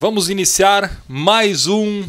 Vamos iniciar mais um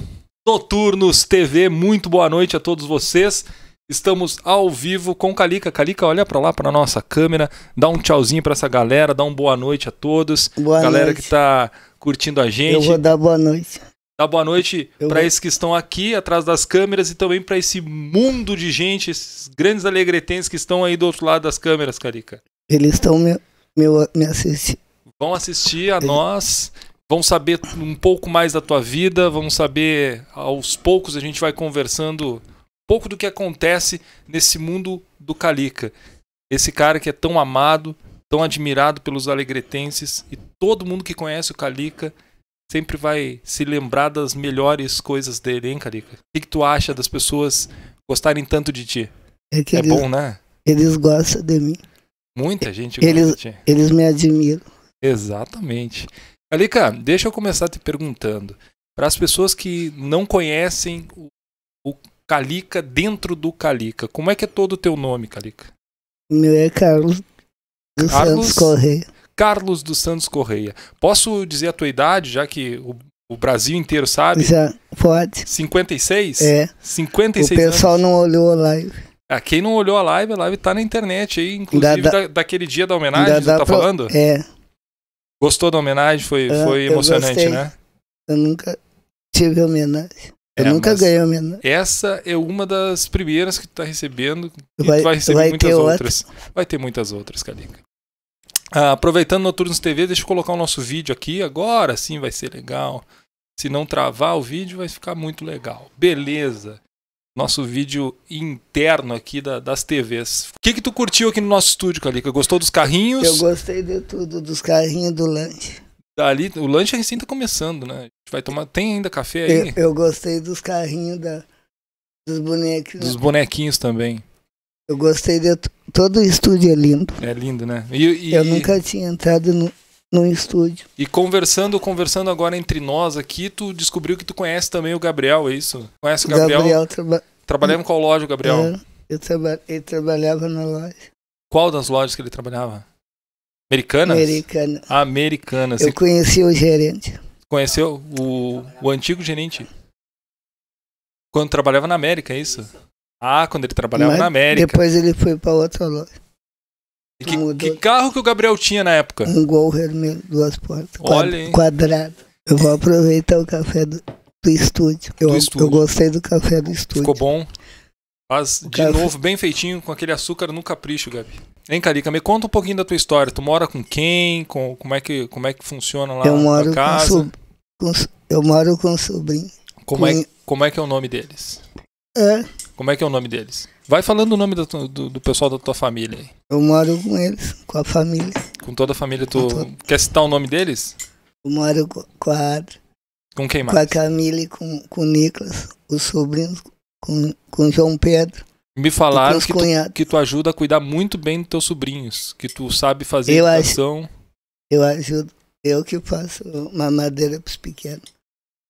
Noturnos TV. Muito boa noite a todos vocês. Estamos ao vivo com Calica. Calica, olha para lá para nossa câmera, dá um tchauzinho para essa galera, dá uma boa noite a todos. Boa galera noite. que está curtindo a gente. Eu vou dar boa noite. Dá boa noite para esses que estão aqui atrás das câmeras e também para esse mundo de gente, esses grandes alegretens que estão aí do outro lado das câmeras, Calica. Eles estão me, me, me assistindo. Vão assistir a Eles... nós vão saber um pouco mais da tua vida, vão saber aos poucos a gente vai conversando um pouco do que acontece nesse mundo do Calica. Esse cara que é tão amado, tão admirado pelos alegretenses e todo mundo que conhece o Calica sempre vai se lembrar das melhores coisas dele, hein, Calica? O que, que tu acha das pessoas gostarem tanto de ti? É, é eles, bom, né? Eles gostam de mim. Muita gente eles, gosta de ti. Eles me admiram. Exatamente. Alica, deixa eu começar te perguntando. Para as pessoas que não conhecem o, Calica dentro do Calica, como é que é todo o teu nome, Calica? Meu é Carlos dos Carlos, Santos Correia. Carlos dos Santos Correia. Posso dizer a tua idade, já que o, o Brasil inteiro sabe? Já, pode. 56? É. 56 O pessoal anos. não olhou a live. Ah, quem não olhou a live, a live tá na internet aí, inclusive da, da, daquele dia da homenagem, que você tá pra, falando? É. Gostou da homenagem? Foi, ah, eu, foi emocionante, eu né? Eu nunca tive homenagem. Eu é, nunca ganhei homenagem. Essa é uma das primeiras que tu tá recebendo. E vai, tu vai receber vai muitas outras. Vai ter muitas outras, Kalinka. Ah, aproveitando Noturnos TV, deixa eu colocar o nosso vídeo aqui. Agora sim vai ser legal. Se não travar o vídeo, vai ficar muito legal. Beleza nosso vídeo interno aqui da, das TVs. O que que tu curtiu aqui no nosso estúdio, Calica? Gostou dos carrinhos? Eu gostei de tudo, dos carrinhos do lanche. Dali, o lanche recém tá começando, né? A gente vai tomar, tem ainda café aí? Eu, eu gostei dos carrinhos da, dos bonequinhos. Dos bonequinhos também. Eu gostei de todo o estúdio é lindo. É lindo, né? E, e, eu nunca tinha entrado no, no estúdio. E conversando, conversando agora entre nós aqui, tu descobriu que tu conhece também o Gabriel, é isso? Conhece o Gabriel? Gabriel traba... Trabalhava em qual loja, Gabriel? É, eu traba... Ele trabalhava na loja. Qual das lojas que ele trabalhava? Americanas? americanas ah, Americanas. Eu conheci o gerente. Conheceu o, o antigo gerente? Quando trabalhava na América, é isso? Ah, quando ele trabalhava Mas na América. Depois ele foi para outra loja. Que, que, carro que o Gabriel tinha na época? Um Gol vermelho, duas portas, Olha, quadrado. Eu vou aproveitar o café do, do, estúdio. Eu, do estúdio. eu gostei do café do estúdio. Ficou bom. Faz de café. novo bem feitinho, com aquele açúcar no capricho, Gabi. Hein, Carica, me conta um pouquinho da tua história. Tu mora com quem? Com, como, é que, como é que funciona lá eu moro casa? Com, com, eu moro com o sobrinho. Como, é com... É, como é que é o nome deles? É. Como é que é o nome deles? Vai falando o nome do, do, do, pessoal da tua família aí. Eu moro com eles, com a família. Com toda a família, tu. Quer citar o nome deles? Eu moro com a. Com quem mais? Com a Camila e com, com o Nicolas, os sobrinhos, com, com o João Pedro. Me falaram que tu, que tu ajuda a cuidar muito bem dos teus sobrinhos, que tu sabe fazer eu educação. Aj eu ajudo, eu que faço mamadeira pros pequenos.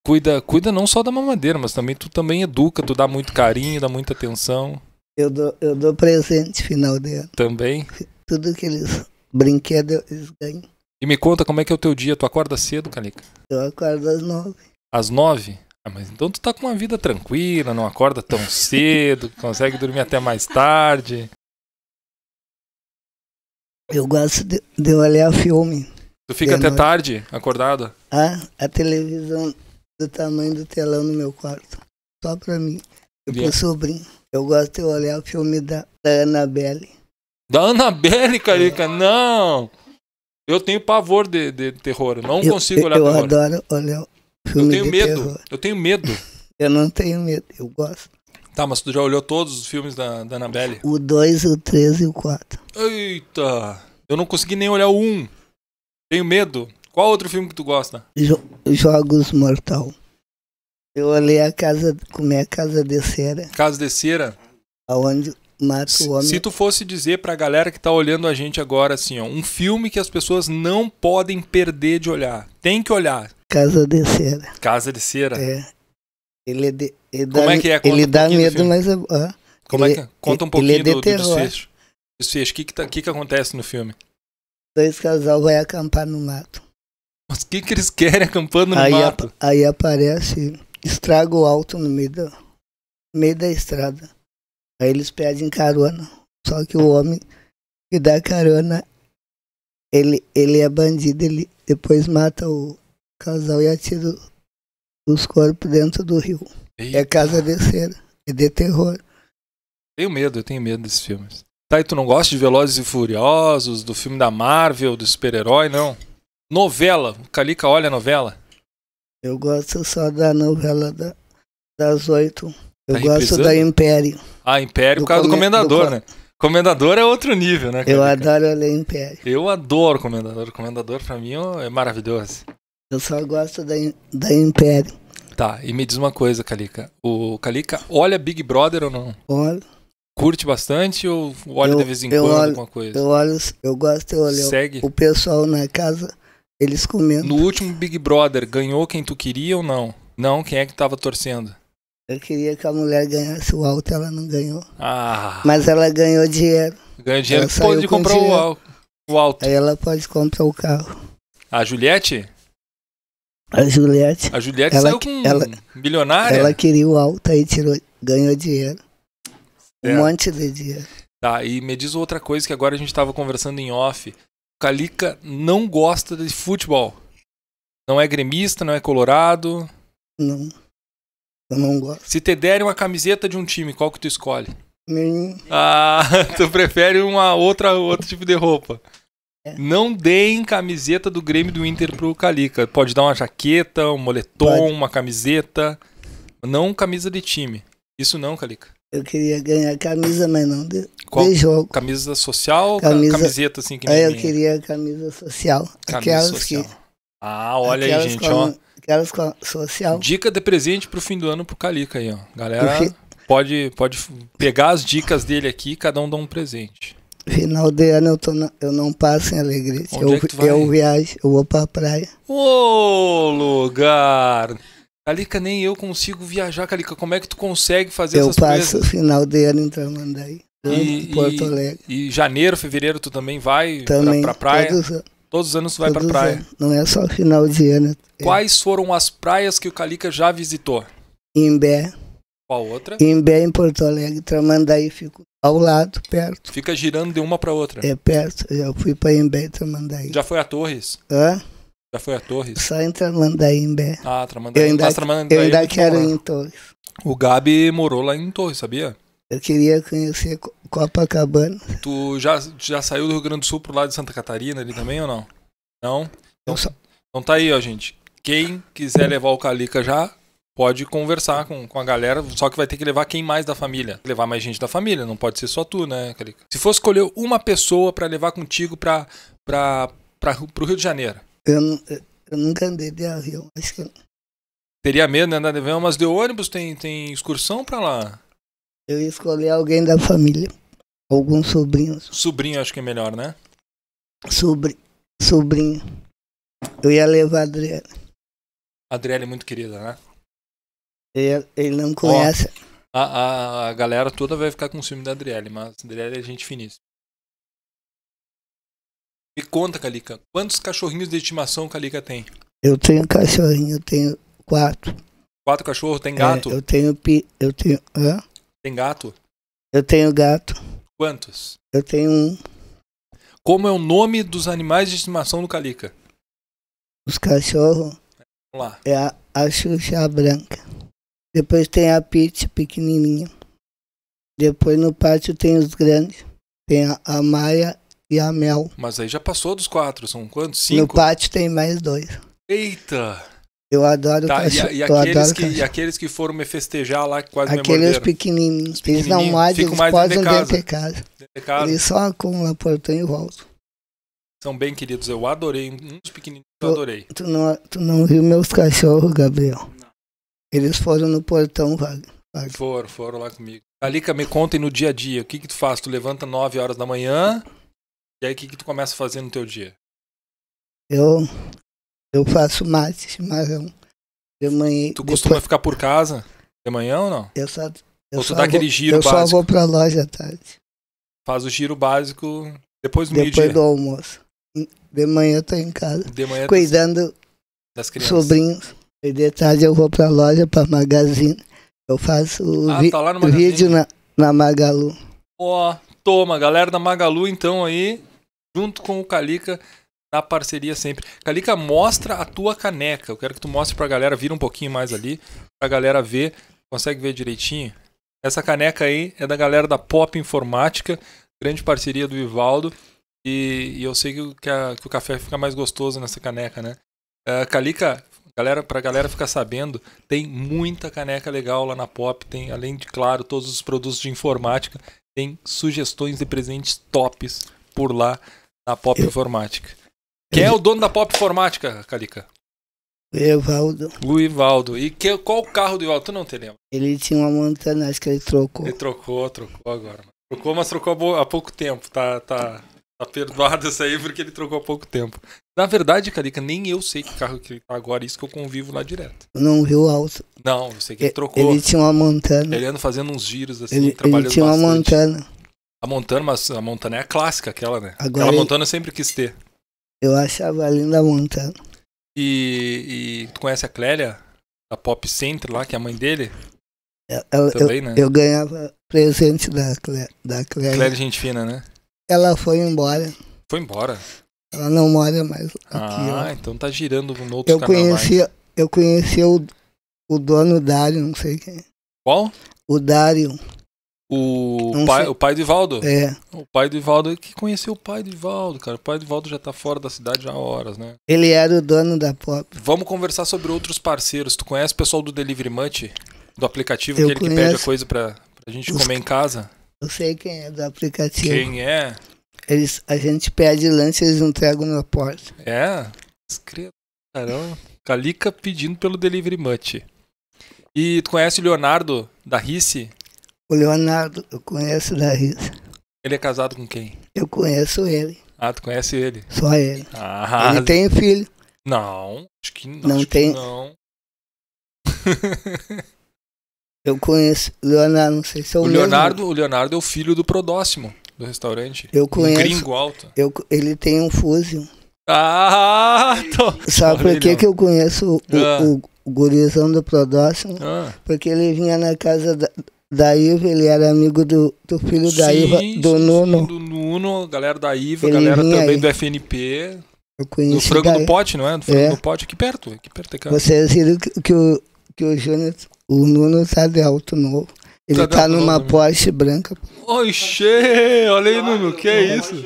Cuida, cuida não só da mamadeira, mas também tu também educa, tu dá muito carinho, dá muita atenção. Eu dou, eu dou presente final de ano. Também? Tudo que eles brinquedos eles ganham. E me conta como é que é o teu dia. Tu acorda cedo, Calica? Eu acordo às nove. Às nove? Ah, mas então tu tá com uma vida tranquila, não acorda tão cedo, consegue dormir até mais tarde. Eu gosto de, de olhar filme. Tu fica até noite. tarde acordado? Ah, a televisão do tamanho do telão no meu quarto. Só pra mim. Eu pro sobrinho. Eu gosto de olhar o filme da, Annabelle. Da Annabelle, Carica? É. Não! Eu tenho pavor de, de terror. Não eu, consigo olhar eu terror. Eu adoro olhar filme eu tenho medo. Terror. Eu tenho medo. eu não tenho medo. Eu gosto. Tá, mas tu já olhou todos os filmes da, da Annabelle? O 2, o 3 e o 4. Eita! Eu não consegui nem olhar o 1. Um. Tenho medo. Qual outro filme que tu gosta? Jo Jogos Mortal. Eu olhei a casa, como é a casa de cera. Casa de cera? Aonde mata o homem. Se tu fosse dizer pra galera que tá olhando a gente agora, assim, ó, um filme que as pessoas não podem perder de olhar. Tem que olhar. Casa de cera. Casa de cera? É. Ele é de, ele dá, como é que é? Conta ele um dá medo, mas é. é? como ele, é que Conta um pouquinho é de do, terror. do desfecho. Desfecho. O que que, tá, que que acontece no filme? Dois casal vai acampar no mato. Mas o que que eles querem acampando no aí mato? A, aí aparece estrago alto no meio da, meio da estrada. Aí eles pedem carona. Só que o homem que dá carona, ele, ele é bandido, ele depois mata o casal e atira os corpos dentro do rio. É Eita. É casa de cera, é de terror. Tenho medo, eu tenho medo desses filmes. Tá, e tu não gosta de Velozes e Furiosos, do filme da Marvel, do super-herói, não? Novela, o Calica olha a novela. Eu gosto só da novela da, das oito. Eu tá gosto da Império. Ah, Império por causa do Comendador, do... né? Comendador é outro nível, né? Cara? Eu adoro ler Império. Eu adoro Comendador. Comendador, pra mim, é maravilhoso. Eu só gosto da, da Império. Tá, e me diz uma coisa, Calica. O Calica olha Big Brother ou não? Olho. Curte bastante ou olha eu, de vez em quando olho, alguma coisa? Eu olho, eu gosto, eu olho Segue. o pessoal na casa eles comendo. No último Big Brother, ganhou quem tu queria ou não? Não, quem é que tava torcendo? Eu queria que a mulher ganhasse o alto, ela não ganhou. Ah. Mas ela ganhou dinheiro. Ganhou dinheiro ela pode comprar dinheiro. o O alto. Aí ela pode comprar o carro. A Juliette? A Juliette. A Juliette ela, saiu com ela, milionária? Ela queria o alto, aí tirou, ganhou dinheiro. Um é. monte de dinheiro. Tá, e me diz outra coisa que agora a gente estava conversando em off. Calica não gosta de futebol. Não é gremista, não é colorado. Não. Eu não gosto. Se te derem uma camiseta de um time, qual que tu escolhe? Nenhum. Ah, tu prefere uma outra, outro tipo de roupa. É. Não deem camiseta do Grêmio do Inter pro Calica. Pode dar uma jaqueta, um moletom, Pode. uma camiseta. Não camisa de time. Isso não, Calica. Eu queria ganhar camisa, mas não deu. Qual, dois Camisa social camisa, camiseta assim? Que é, eu queria camisa social. Camisa aquelas social. que. Ah, olha aquelas aí, gente, com, ó. Aquelas com social. Dica de presente pro fim do ano pro Calica aí, ó. Galera, fi... pode, pode pegar as dicas dele aqui cada um dá um presente. Final de ano eu, tô na, eu não passo em alegria. Onde é eu, é que tu vai? eu viajo, eu vou pra praia. Ô, lugar! Calica, nem eu consigo viajar, Calica. Como é que tu consegue fazer eu essas coisas? Eu passo o final de ano em Tramandaí. E, Porto Alegre. E, e janeiro, fevereiro, tu também vai também, pra, pra praia? Todos, todos os anos tu vai pra praia. Anos. Não é só final de ano. É. Quais foram as praias que o Calica já visitou? Imbé. Qual outra? Imbé, em Porto Alegre. Tramandaí fico ao lado, perto. Fica girando de uma pra outra? É perto. Eu fui pra Imbé e Tramandaí. Já foi a Torres? Hã? Já foi a Torres? Só em Tramandaí, Imbé Ah, Tramandaí. Eu ainda, ah, Tramandaí, eu ainda é quero ir em Torres. O Gabi morou lá em Torres, sabia? Eu queria conhecer Copacabana. Tu já, já saiu do Rio Grande do Sul pro lado de Santa Catarina ali também ou não? Não? Então, só... então tá aí, ó, gente. Quem quiser levar o Calica já, pode conversar com, com a galera, só que vai ter que levar quem mais da família. Levar mais gente da família, não pode ser só tu, né, Calica? Se fosse escolher uma pessoa para levar contigo pra, pra, pra, pro Rio de Janeiro. Eu, eu nunca andei de avião, acho que. Teria medo, né? Andar de avião, mas de ônibus tem, tem excursão pra lá. Eu escolhi alguém da família. Alguns sobrinhos. Sobrinho acho que é melhor, né? Sobri... Sobrinho. Eu ia levar a Adriele. A Adriele é muito querida, né? Ele, ele não conhece. a, a, a, galera toda vai ficar com o ciúme da Adriele, mas a Adriele é gente finíssima. Me conta, Calica, quantos cachorrinhos de estimação o Calica tem? Eu tenho cachorrinho, eu tenho quatro. Quatro cachorros? Tem gato? É, eu tenho... Eu tenho... Hã? Tem gato? Eu tenho gato. Quantos? Eu tenho um. Como é o nome dos animais de estimação do Calica? Os cachorros. Vamos lá. É a, a Xuxa Branca. Depois tem a Pete pequenininha. Depois no pátio tem os grandes. Tem a, a Maia e a Mel. Mas aí já passou dos quatro, são quantos? Cinco? No pátio tem mais dois. Eita! Eu adoro tá, cachorro. E, e aqueles adoro que, cachorro. e aqueles que foram me festejar lá, quase Aqueles me Aqueles pequenininhos. Eles não mais, eles podem dentro de casa. Eles só acumulam portão e volto. São bem queridos. Eu adorei. Uns pequenininhos eu adorei. Tu não, tu não viu meus cachorros, Gabriel? Não. Eles foram no portão, Wagner. Foram, foram lá comigo. Alica me contem no dia a dia. O que que tu faz? Tu levanta 9 horas da manhã e aí o que que tu começa a fazer no teu dia? Eu eu faço mais chimarrão de manhã. Tu costuma depois... ficar por casa de manhã ou não? Eu só. Eu ou tu dá vou, aquele giro eu básico? Eu só vou pra loja à tarde. Faz o giro básico depois do meio-dia? Depois do almoço. De manhã eu tô em casa. De manhã Cuidando das crianças. Sobrinhos. E de tarde eu vou pra loja, pra Magazine. Eu faço o ah, tá vídeo na, na Magalu. Ó, oh, toma, galera da Magalu então aí, junto com o Calica, na parceria sempre. Calica, mostra a tua caneca. Eu quero que tu mostre pra galera, vira um pouquinho mais ali, pra galera ver. Consegue ver direitinho? Essa caneca aí é da galera da Pop Informática, grande parceria do Ivaldo. E, e eu sei que, que, a, que, o café fica mais gostoso nessa caneca, né? Uh, Calica, galera, pra galera ficar sabendo, tem muita caneca legal lá na Pop. Tem, além de, claro, todos os produtos de informática, tem sugestões de presentes tops por lá na Pop eu... Informática. Quem é o dono da Pop Informática, Calica? Evaldo. O Ivaldo. E que, qual o carro do Ivaldo? Tu não te lembra? Ele tinha uma acho que ele trocou. Ele trocou, trocou agora. Trocou, mas trocou há pouco tempo. Tá, tá, tá perdoado isso aí porque ele trocou há pouco tempo. Na verdade, Carica, nem eu sei que carro que ele tá agora, isso que eu convivo lá direto. Não viu o alto. Não, eu sei que ele trocou. Ele tinha uma Montana. Ele anda fazendo uns giros assim, ele, trabalhando Ele tinha uma Montana. A Montana, mas a Montana é a clássica, aquela, né? Agora aquela ele... Montana eu sempre quis ter. Eu achava linda monta. E, e tu conhece a Clélia? A Pop Center lá, que é a mãe dele? É, Ela, Também, eu, né? eu ganhava presente da, Clé, da Clélia. Clélia é gente fina, né? Ela foi embora. Foi embora? Ela não mora mais aqui. Ah, ó. então tá girando no outro eu conheci, Eu conheci o, o dono Dário, não sei quem. É. Qual? O Dário. O pai, o pai do Ivaldo? É. O pai do Ivaldo, que conheceu o pai do Ivaldo, cara. O pai do Ivaldo já tá fora da cidade há horas, né? Ele era o dono da Pop. Vamos conversar sobre outros parceiros. Tu conhece o pessoal do Delivery Munch? Do aplicativo, aquele que pede a coisa pra, pra gente comer em casa? Eu sei quem é do aplicativo. Quem é? Eles, a gente pede lanche e eles entregam na porta. É? Escreva. Caramba. Calica pedindo pelo Delivery Munch. E tu conhece o Leonardo da Rice? O Leonardo, eu conheço da risa. Ele é casado com quem? Eu conheço ele. Ah, tu conhece ele? Só ele. Ah, ele tem filho. Não, acho que não. Não tem. não. eu conheço o Leonardo, não sei se é o, o Leonardo. Mesmo. O Leonardo é o filho do Prodóximo, do restaurante. Eu conheço. Um gringo alto. Eu, ele tem um fuzil. Ah, tô. Sabe por que, que eu conheço o, ah. o, o gurizão do Prodóximo? Ah. Porque ele vinha na casa da, da Iva, ele era amigo do, do filho da sim, Iva, do sim, Nuno. Sim, do Nuno, galera da Iva, ele galera também aí. do FNP. Eu conheci do Frango daí. Pote, não é? Do Frango é. Pote, aqui perto, aqui perto aqui. Vocês viram que, que, o, que o Júnior, o Nuno tá de alto novo. Ele tá, tá numa Porsche branca. Oxê, olha aí, Nuno, que é isso?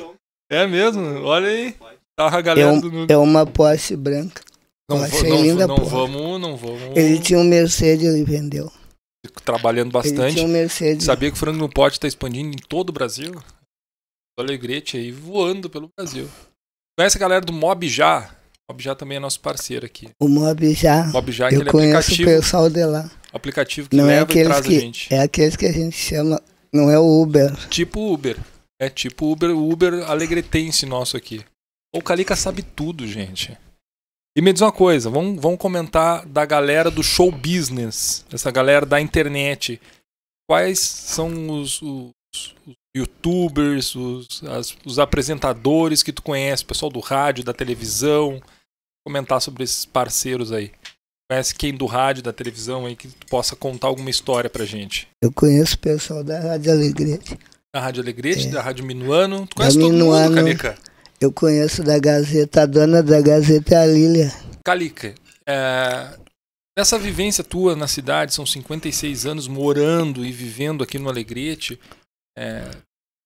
É mesmo? Olha aí. Tá a galera é, um, do Nuno. É uma Porsche branca. Não, vou, não, linda, não, vamos, não vamos. Ele tinha um Mercedes, ele vendeu trabalhando bastante. Um Sabia que o frango no pote está expandindo em todo o Brasil? O Alegrete aí voando pelo Brasil. Conhece a galera do Mob Já? O Mob Já também é nosso parceiro aqui. O Mob Já. Mob Já eu é o pessoal de lá. Aplicativo que não é leva é aqueles e traz que, a gente. É aqueles que a gente chama, não é o Uber. Tipo Uber. É tipo Uber, Uber alegretense nosso aqui. O Calica sabe tudo, gente. E me diz uma coisa, vamos, vamos comentar da galera do show business, essa galera da internet. Quais são os, os, os youtubers, os, as, os apresentadores que tu conhece, pessoal do rádio, da televisão? Comentar sobre esses parceiros aí. Conhece quem do rádio, da televisão aí, que tu possa contar alguma história pra gente? Eu conheço o pessoal da Rádio Alegrete. Da Rádio Alegrete, é. da Rádio Minuano. Tu conhece da todo Minuano, mundo, eu conheço da Gazeta, a dona da Gazeta é a Lília. Calica, é, nessa vivência tua na cidade, são 56 anos morando e vivendo aqui no Alegrete, é,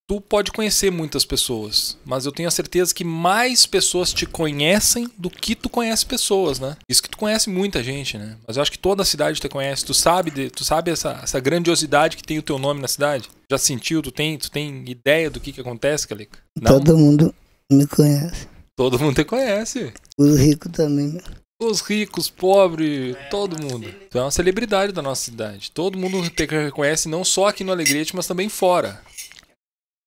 tu pode conhecer muitas pessoas, mas eu tenho a certeza que mais pessoas te conhecem do que tu conhece pessoas, né? Isso que tu conhece muita gente, né? Mas eu acho que toda a cidade te conhece, tu sabe, de, tu sabe essa, essa grandiosidade que tem o teu nome na cidade? Já sentiu? Tu tem, tu tem ideia do que, que acontece, Calica? Não? Todo mundo me conhece. Todo mundo te conhece. Os ricos também. Né? Os ricos, pobres, todo mundo. Tu então é uma celebridade da nossa cidade. Todo mundo te reconhece não só aqui no Alegrete, mas também fora.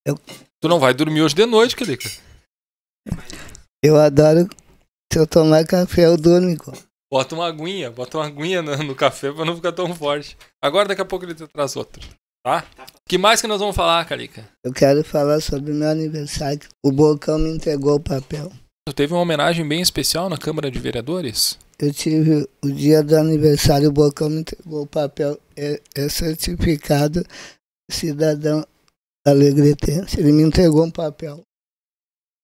Eu... Tu não vai dormir hoje de noite, Calica. Eu adoro. Se eu tomar café, eu durmo. Bota uma aguinha, bota uma aguinha no, no café pra não ficar tão forte. Agora daqui a pouco ele te traz outro. Tá? que mais que nós vamos falar, Carica? Eu quero falar sobre meu aniversário. O Bocão me entregou o papel. Tu teve uma homenagem bem especial na Câmara de Vereadores? Eu tive o dia do aniversário, o Bocão me entregou o papel. É, é certificado cidadão alegretense. Ele me entregou um papel.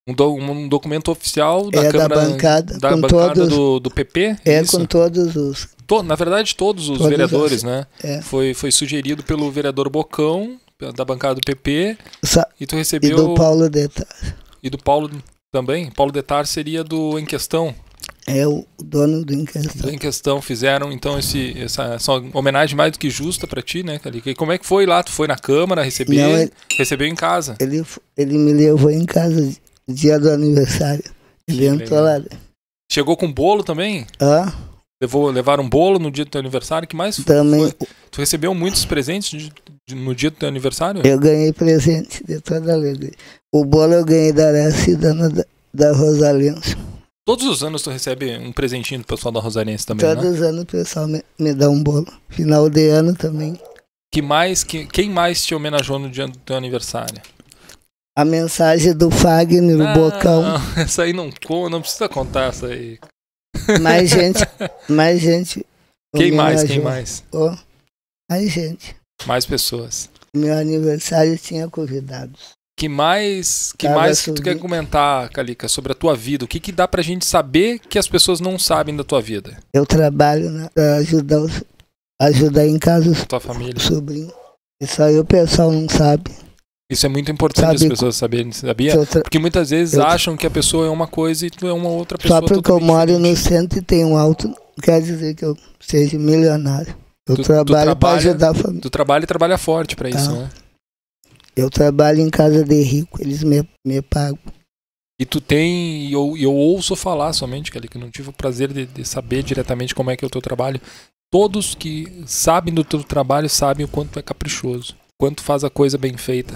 Um, do, um documento oficial da é, Câmara da bancada, da bancada todos, do, do PP? É, é com todos os to, na verdade, todos os todos vereadores, né? É. Foi, foi sugerido pelo vereador Bocão, da bancada do PP. Sa e tu recebeu. E do Paulo Detar. E do Paulo também? Paulo Detar seria do Em Questão. É o dono do Em Questão. Do Em Questão fizeram então esse, essa, essa homenagem mais do que justa para ti, né, Calica? E como é que foi lá? Tu foi na Câmara, receber, Não, ele, recebeu em casa? Ele, ele me levou em casa dia do aniversário. Ele entrou lá. Chegou com bolo também? Ah. Levou, levaram um bolo no dia do teu aniversário, que mais Também. Foi? Tu recebeu muitos presentes de, de, no dia do teu aniversário? Eu ganhei presente de toda a alegria. O bolo eu ganhei da Alessi e da, da Rosalense. Todos os anos tu recebe um presentinho do pessoal da Rosalense também, né? Todos né? os anos o pessoal me, me dá um bolo. Final de ano também. Que mais, que, quem mais te homenageou no dia do teu aniversário? A mensagem do Fagner, ah, o Bocão. Não, essa aí não conta, não precisa contar essa aí mais gente, mais gente. Quem mais? Quem mais? Oh, mais gente. Mais pessoas. Meu aniversário tinha convidados. Que mais, que mais que tu quer comentar, Calica, sobre a tua vida? O que, que dá pra gente saber que as pessoas não sabem da tua vida? Eu trabalho para pra ajudar, ajudar em casa os, tua família. sobrinho. E só o pessoal não sabe. Isso é muito importante Sabe, as pessoas saberem, sabia? Tra... Porque muitas vezes eu... acham que a pessoa é uma coisa e tu é uma outra pessoa. Só porque eu moro no centro e tenho alto, quer dizer que eu seja milionário. Eu tu, trabalho para ajudar a família. Tu trabalha e trabalha forte para isso, tá. né? Eu trabalho em casa de rico, eles me, me pagam. E tu tem, eu, eu ouço falar somente, Kelly, que não tive o prazer de, de saber diretamente como é que é o teu trabalho. Todos que sabem do teu trabalho sabem o quanto tu é caprichoso quanto faz a coisa bem feita.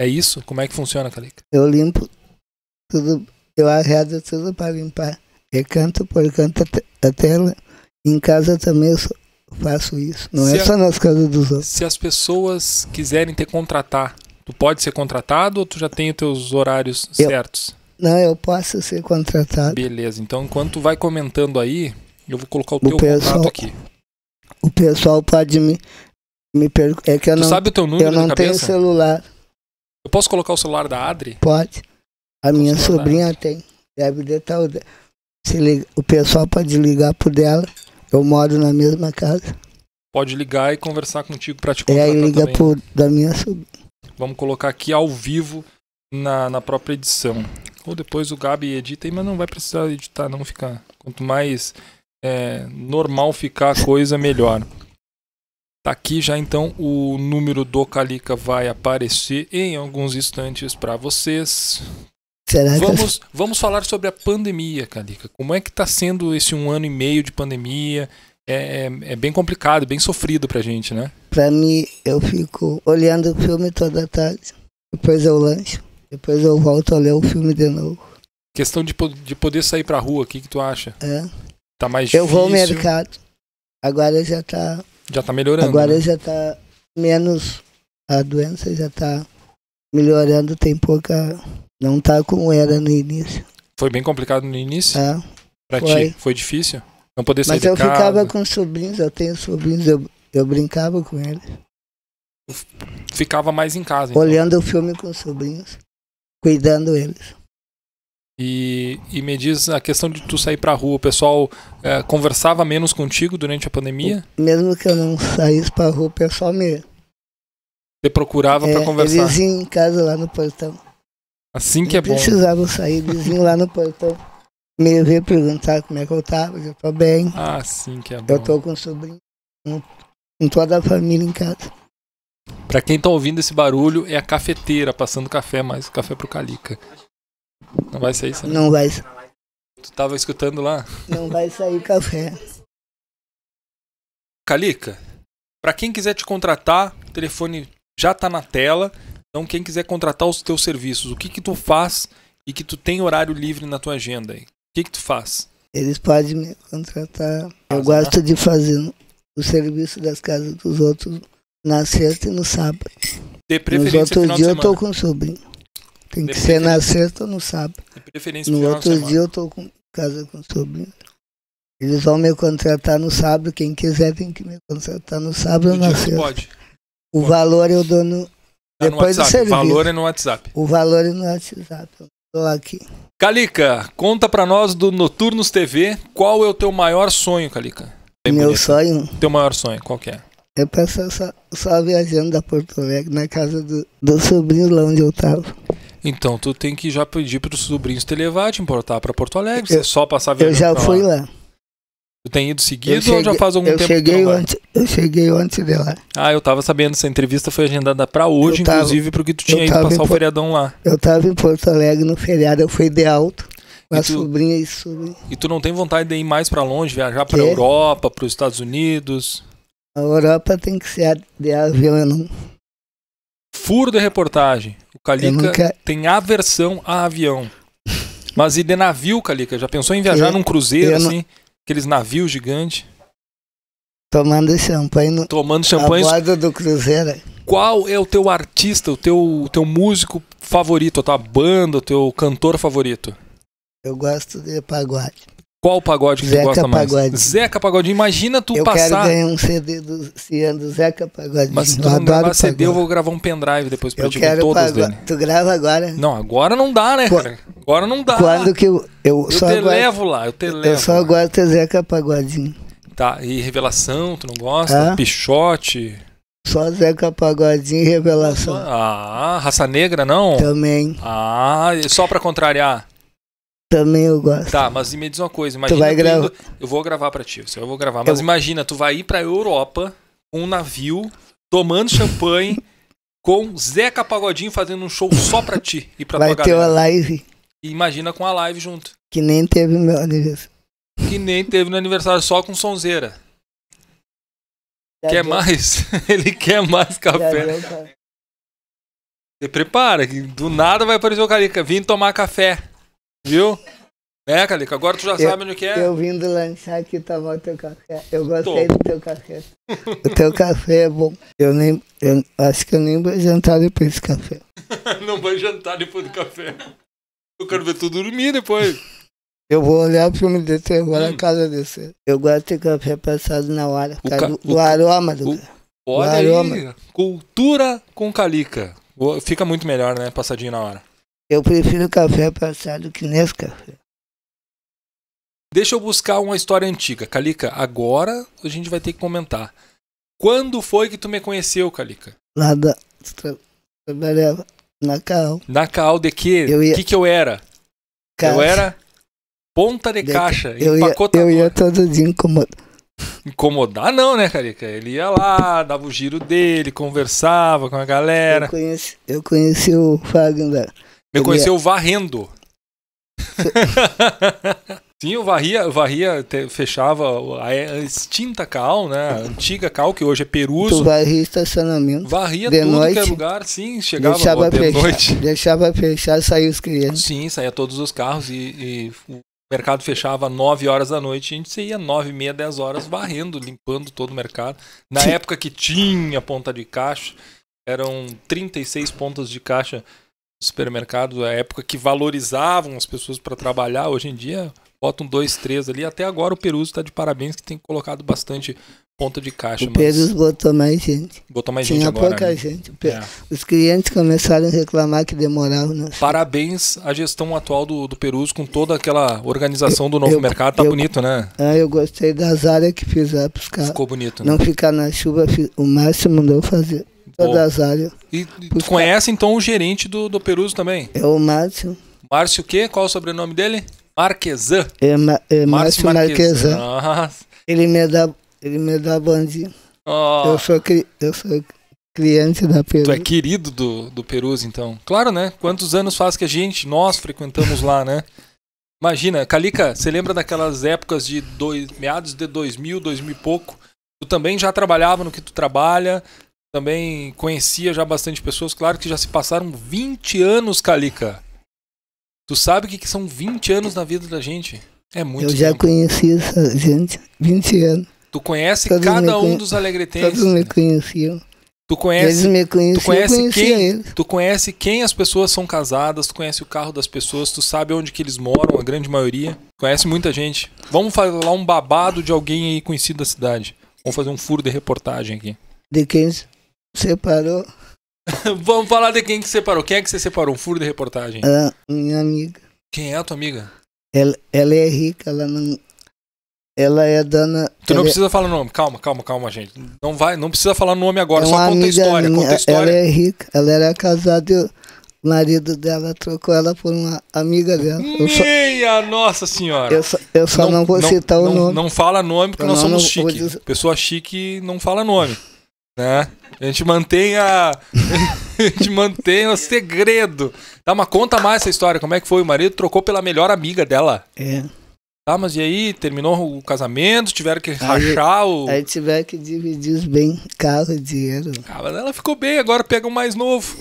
É isso? Como é que funciona, Calica? Eu limpo tudo, eu arredo tudo para limpar. canto por canto a tela. Em casa também eu faço isso. Não se é só nas casas dos outros. Se as pessoas quiserem te contratar, tu pode ser contratado ou tu já tem os teus horários eu, certos? Não, eu posso ser contratado. Beleza, então enquanto vai comentando aí, eu vou colocar o, o teu pessoal, contato aqui. O pessoal pode me me per... É que eu tu não, sabe o teu número Eu não tenho celular. Eu posso colocar o celular da Adri? Pode. A minha sobrinha tem. Deve estar. Tá se liga... O pessoal pode ligar por dela. Eu moro na mesma casa. Pode ligar e conversar contigo pra te é, contar. É, aí liga também. por da minha sobrinha. Vamos colocar aqui ao vivo na, na própria edição. Ou depois o Gabi edita, mas não vai precisar editar, não ficar. Quanto mais é, normal ficar a coisa, melhor. Tá aqui já então o número do Calica vai aparecer em alguns instantes para vocês. Será vamos, que... vamos falar sobre a pandemia, Calica. Como é que está sendo esse um ano e meio de pandemia? É, é, é bem complicado, bem sofrido para gente, né? Para mim, eu fico olhando o filme toda tarde. Depois eu lancho. Depois eu volto a ler o filme de novo. Questão de, de poder sair pra rua, o que, que tu acha? É. Tá mais difícil. Eu vou ao mercado. Agora já tá já tá melhorando. Agora né? já tá menos. A doença já tá melhorando, tem pouca. Não tá como era no início. Foi bem complicado no início? É. Pra foi. ti? Foi difícil? Não poder sair Mas eu casa. ficava com sobrinhos, eu tenho sobrinhos, eu, eu brincava com eles. Ficava mais em casa. Então. Olhando o filme com sobrinhos, cuidando eles. E, e me diz a questão de tu sair pra rua, o pessoal é, conversava menos contigo durante a pandemia? Mesmo que eu não saísse pra rua, o pessoal me. Você procurava é, pra conversar? Vizinho em casa lá no portão. Assim que não é bom. Precisava sair, vizinho lá no portão me ver perguntar como é que eu tava, já eu tô bem. Ah, sim que é bom. Eu tô com o sobrinho, com toda a família em casa. Pra quem tá ouvindo esse barulho, é a cafeteira passando café, mais café pro Calica. Não vai sair, né? Não vai. Tu tava escutando lá? Não vai sair café. Calica, para quem quiser te contratar, o telefone já tá na tela. Então quem quiser contratar os teus serviços, o que que tu faz e que tu tem horário livre na tua agenda aí? O que que tu faz? Eles podem me contratar. Eu né? gosto de fazer o serviço das casas dos outros na sexta e no sábado. De preferência, Nos outros dias eu tô com o sobrinho. Tem que ser na sexta ou no sábado. De preferência no outro dia eu tô com casa com sobrinho. Eles vão me contratar no sábado, quem quiser tem que me contratar no sábado ou na sexta. Pode. O pode. valor eu dou no. Tá depois no WhatsApp. do serviço. O valor é no WhatsApp. O valor é no WhatsApp. Eu tô aqui. Calica, conta pra nós do Noturnos TV. Qual é o teu maior sonho, Calica? Bem Meu bonito. sonho? Teu maior sonho, qual que é? É passar só, só viajando da Porto Alegre, na casa do, do sobrinho lá onde eu tava. Então, tu tem que já pedir para os sobrinhos te levar, te importar para Porto Alegre, eu, só passar Eu já fui lá. lá. Tu tem ido seguido cheguei, ou já faz algum eu tempo cheguei que antes, Eu cheguei antes de lá. Ah, eu tava sabendo, essa entrevista foi agendada para hoje, tava, inclusive, porque tu tinha ido passar o feriadão lá. Eu tava em Porto Alegre no feriado, eu fui de alto. Com e tu, sobrinha e sobrinha. E tu não tem vontade de ir mais para longe, viajar para Europa, Europa, os Estados Unidos? A Europa tem que ser de avião, não. Furo de reportagem. Calica nunca... tem aversão a avião. Mas e de navio, Calica? Já pensou em viajar eu, num cruzeiro, assim? Não... Aqueles navios gigantes? Tomando champanhe no... Tomando champanhe. A bordo do cruzeiro. Qual é o teu artista, o teu, o teu músico favorito, a tua banda, o teu cantor favorito? Eu gosto de pagode. Qual pagode que Zeca você gosta Pagode. mais? Zeca Pagodinho. Imagina tu eu passar. Eu quero ganhar um CD do Ciano do Zeca Pagodinho. Mas se tu eu não gravar CD, pagode. eu vou gravar um pendrive depois pra eu quero todos dele. Tu grava agora? Não, agora não dá, né, cara? Agora não dá. Quando que eu. Eu, eu só te agora... levo lá, eu te levo. Eu só gosto de Zeca Pagodinho. Tá, e Revelação, tu não gosta? Ah? Pichote. Só Zeca Pagodinho e Revelação. Ah, Raça Negra não? Também. Ah, só pra contrariar. Também eu gosto. Tá, mas me diz uma coisa. Imagina tu vai gravar. Eu vou gravar pra ti, eu vou gravar. Mas eu... imagina, tu vai ir pra Europa com um navio, tomando champanhe, com Zeca Pagodinho fazendo um show só pra ti e pra vai tua galera. Vai ter uma live. E imagina com a live junto. Que nem teve meu aniversário. Que nem teve no aniversário, só com sonzeira. Já quer deu. mais? Ele quer mais café. Você prepara, que do nada vai aparecer o carica. Vim tomar café. Viu? É, Calica, agora tu já eu, sabe no que é. Eu vim do lanchar aqui tomar o teu café. Eu gostei Tô. do teu café. o teu café é bom. Eu nem. Eu, acho que eu nem vou jantar depois do café. Não vai jantar depois do café. Eu quero ver tu dormir depois. Eu vou olhar o filme desse agora hum. a casa desse. Eu gosto de café passado na hora. O, ca... do, aroma do o, Olha aroma. Aí, cultura com calica. Fica muito melhor, né? Passadinho na hora. Eu prefiro café passado que nesse café. Deixa eu buscar uma história antiga. Calica, agora a gente vai ter que comentar. Quando foi que tu me conheceu, Calica? Lá da... Trabalhava na Cal. Na Cal de quê? O ia... que que eu era? Caixa. Eu era ponta de, de... caixa, eu empacotador. Ia, eu ia todo dia incomodar. Incomodar não, né, Carica? Ele ia lá, dava o giro dele, conversava com a galera. Eu conheci, eu conheci o Fagner me conheceu é... varrendo. Sim, eu varria, eu varria te, fechava é, a extinta cal, né? A antiga cal, que hoje é Peruso. Tu varria estacionamento. Varria de tudo é noite, que era lugar, sim, chegava deixava de fechar, noite. Deixava fechar, saía os clientes. Sim, saía todos os carros e, e o mercado fechava 9 horas da noite. A gente saía 9, meia, 10 horas varrendo, limpando todo o mercado. Na época que tinha ponta de caixa, eram 36 pontas de caixa supermercado a época que valorizavam as pessoas para trabalhar, hoje em dia botam dois, três ali. Até agora o Peruso está de parabéns que tem colocado bastante ponta de caixa. O Peruso botou mais gente. Botou mais Tinha gente agora. pouca né? gente. É. Os clientes começaram a reclamar que demorava. Né? Parabéns à gestão atual do, do Peruso com toda aquela organização do novo eu, mercado. Tá eu, bonito, né? Ah, eu gostei das áreas que fizeram para os caras. Ficou bonito. Né? Não ficar na chuva, o Márcio mandou fazer áreas. E tu conhece então o gerente do, do Peruso também? É o Márcio. Márcio o quê? Qual o sobrenome dele? Marquesã. É, Ma é Márcio, Marquesã. Ele me dá, ele me dá bandido. Oh. Eu sou, cri, eu sou cliente da Peruso. Tu é querido do, do Peruso então. Claro, né? Quantos anos faz que a gente, nós frequentamos lá, né? Imagina, Calica, você lembra daquelas épocas de dois, meados de 2000, 2000 e pouco? Tu também já trabalhava no que tu trabalha, também conhecia já bastante pessoas, claro que já se passaram 20 anos, Calica. Tu sabe o que, que são 20 anos na vida da gente? É muito Eu tempo. já conheci essa gente, 20 anos. Tu conhece todos cada um dos alegretenses. Todos me conheciam. Tu conhece, eles me conheciam, tu conhece quem, eles. tu conhece quem as pessoas são casadas, tu conhece o carro das pessoas, tu sabe onde que eles moram, a grande maioria. Conhece muita gente. Vamos falar um babado de alguém aí conhecido da cidade. Vamos fazer um furo de reportagem aqui. De quem? Separou. Vamos falar de quem que separou. Quem é que você separou? Um furo de reportagem. Ah, minha amiga. Quem é a tua amiga? Ela, ela é rica, ela não. Ela é dona. Tu não é precisa é... falar nome. Calma, calma, calma, gente. Não vai, não precisa falar nome agora. É só conta a história, conta a história. Ela é rica. Ela era casada e o marido dela trocou ela por uma amiga dela. Meia só... nossa senhora. Eu só, eu só não, não vou não, citar não, o nome. Não fala nome porque eu nós somos chique. Dizer... Pessoa chique não fala nome. Né? A gente mantém a. a gente mantém o segredo. Tá, mas conta mais essa história. Como é que foi? O marido trocou pela melhor amiga dela. É. Tá, mas e aí? Terminou o casamento? Tiveram que aí, rachar o. Aí tiveram que dividir os bens, carro e dinheiro. Ah, mas ela ficou bem, agora pega um mais novo.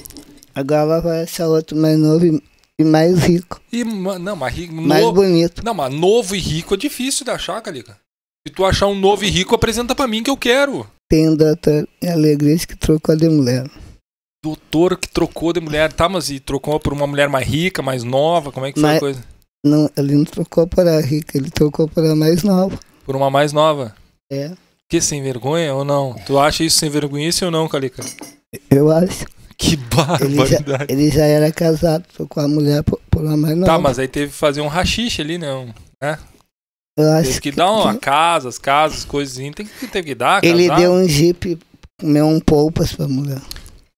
Agora vai ser outro mais novo e, e mais rico. E, não, mas rico. Mais no... bonito. Não, mas novo e rico é difícil de achar, Calica. Se tu achar um novo e rico, apresenta pra mim que eu quero tenda a alegria que trocou de mulher. Doutor que trocou de mulher, tá? Mas e trocou por uma mulher mais rica, mais nova? Como é que foi mas, a coisa? Não, ele não trocou para a rica, ele trocou para a mais nova. Por uma mais nova? É. Que sem vergonha ou não? Tu acha isso sem vergonhice ou não, Calica? Eu acho. Que barbaridade. Ele já, ele já era casado, trocou a mulher por, por uma mais tá, nova. Tá, mas aí teve que fazer um rachixe ali, não? Né? né? Tem que, que dar uma que... casa, as casas, coisinhas, tem que ter que dar. Ele deu um Jeep meu um poupas pra mulher.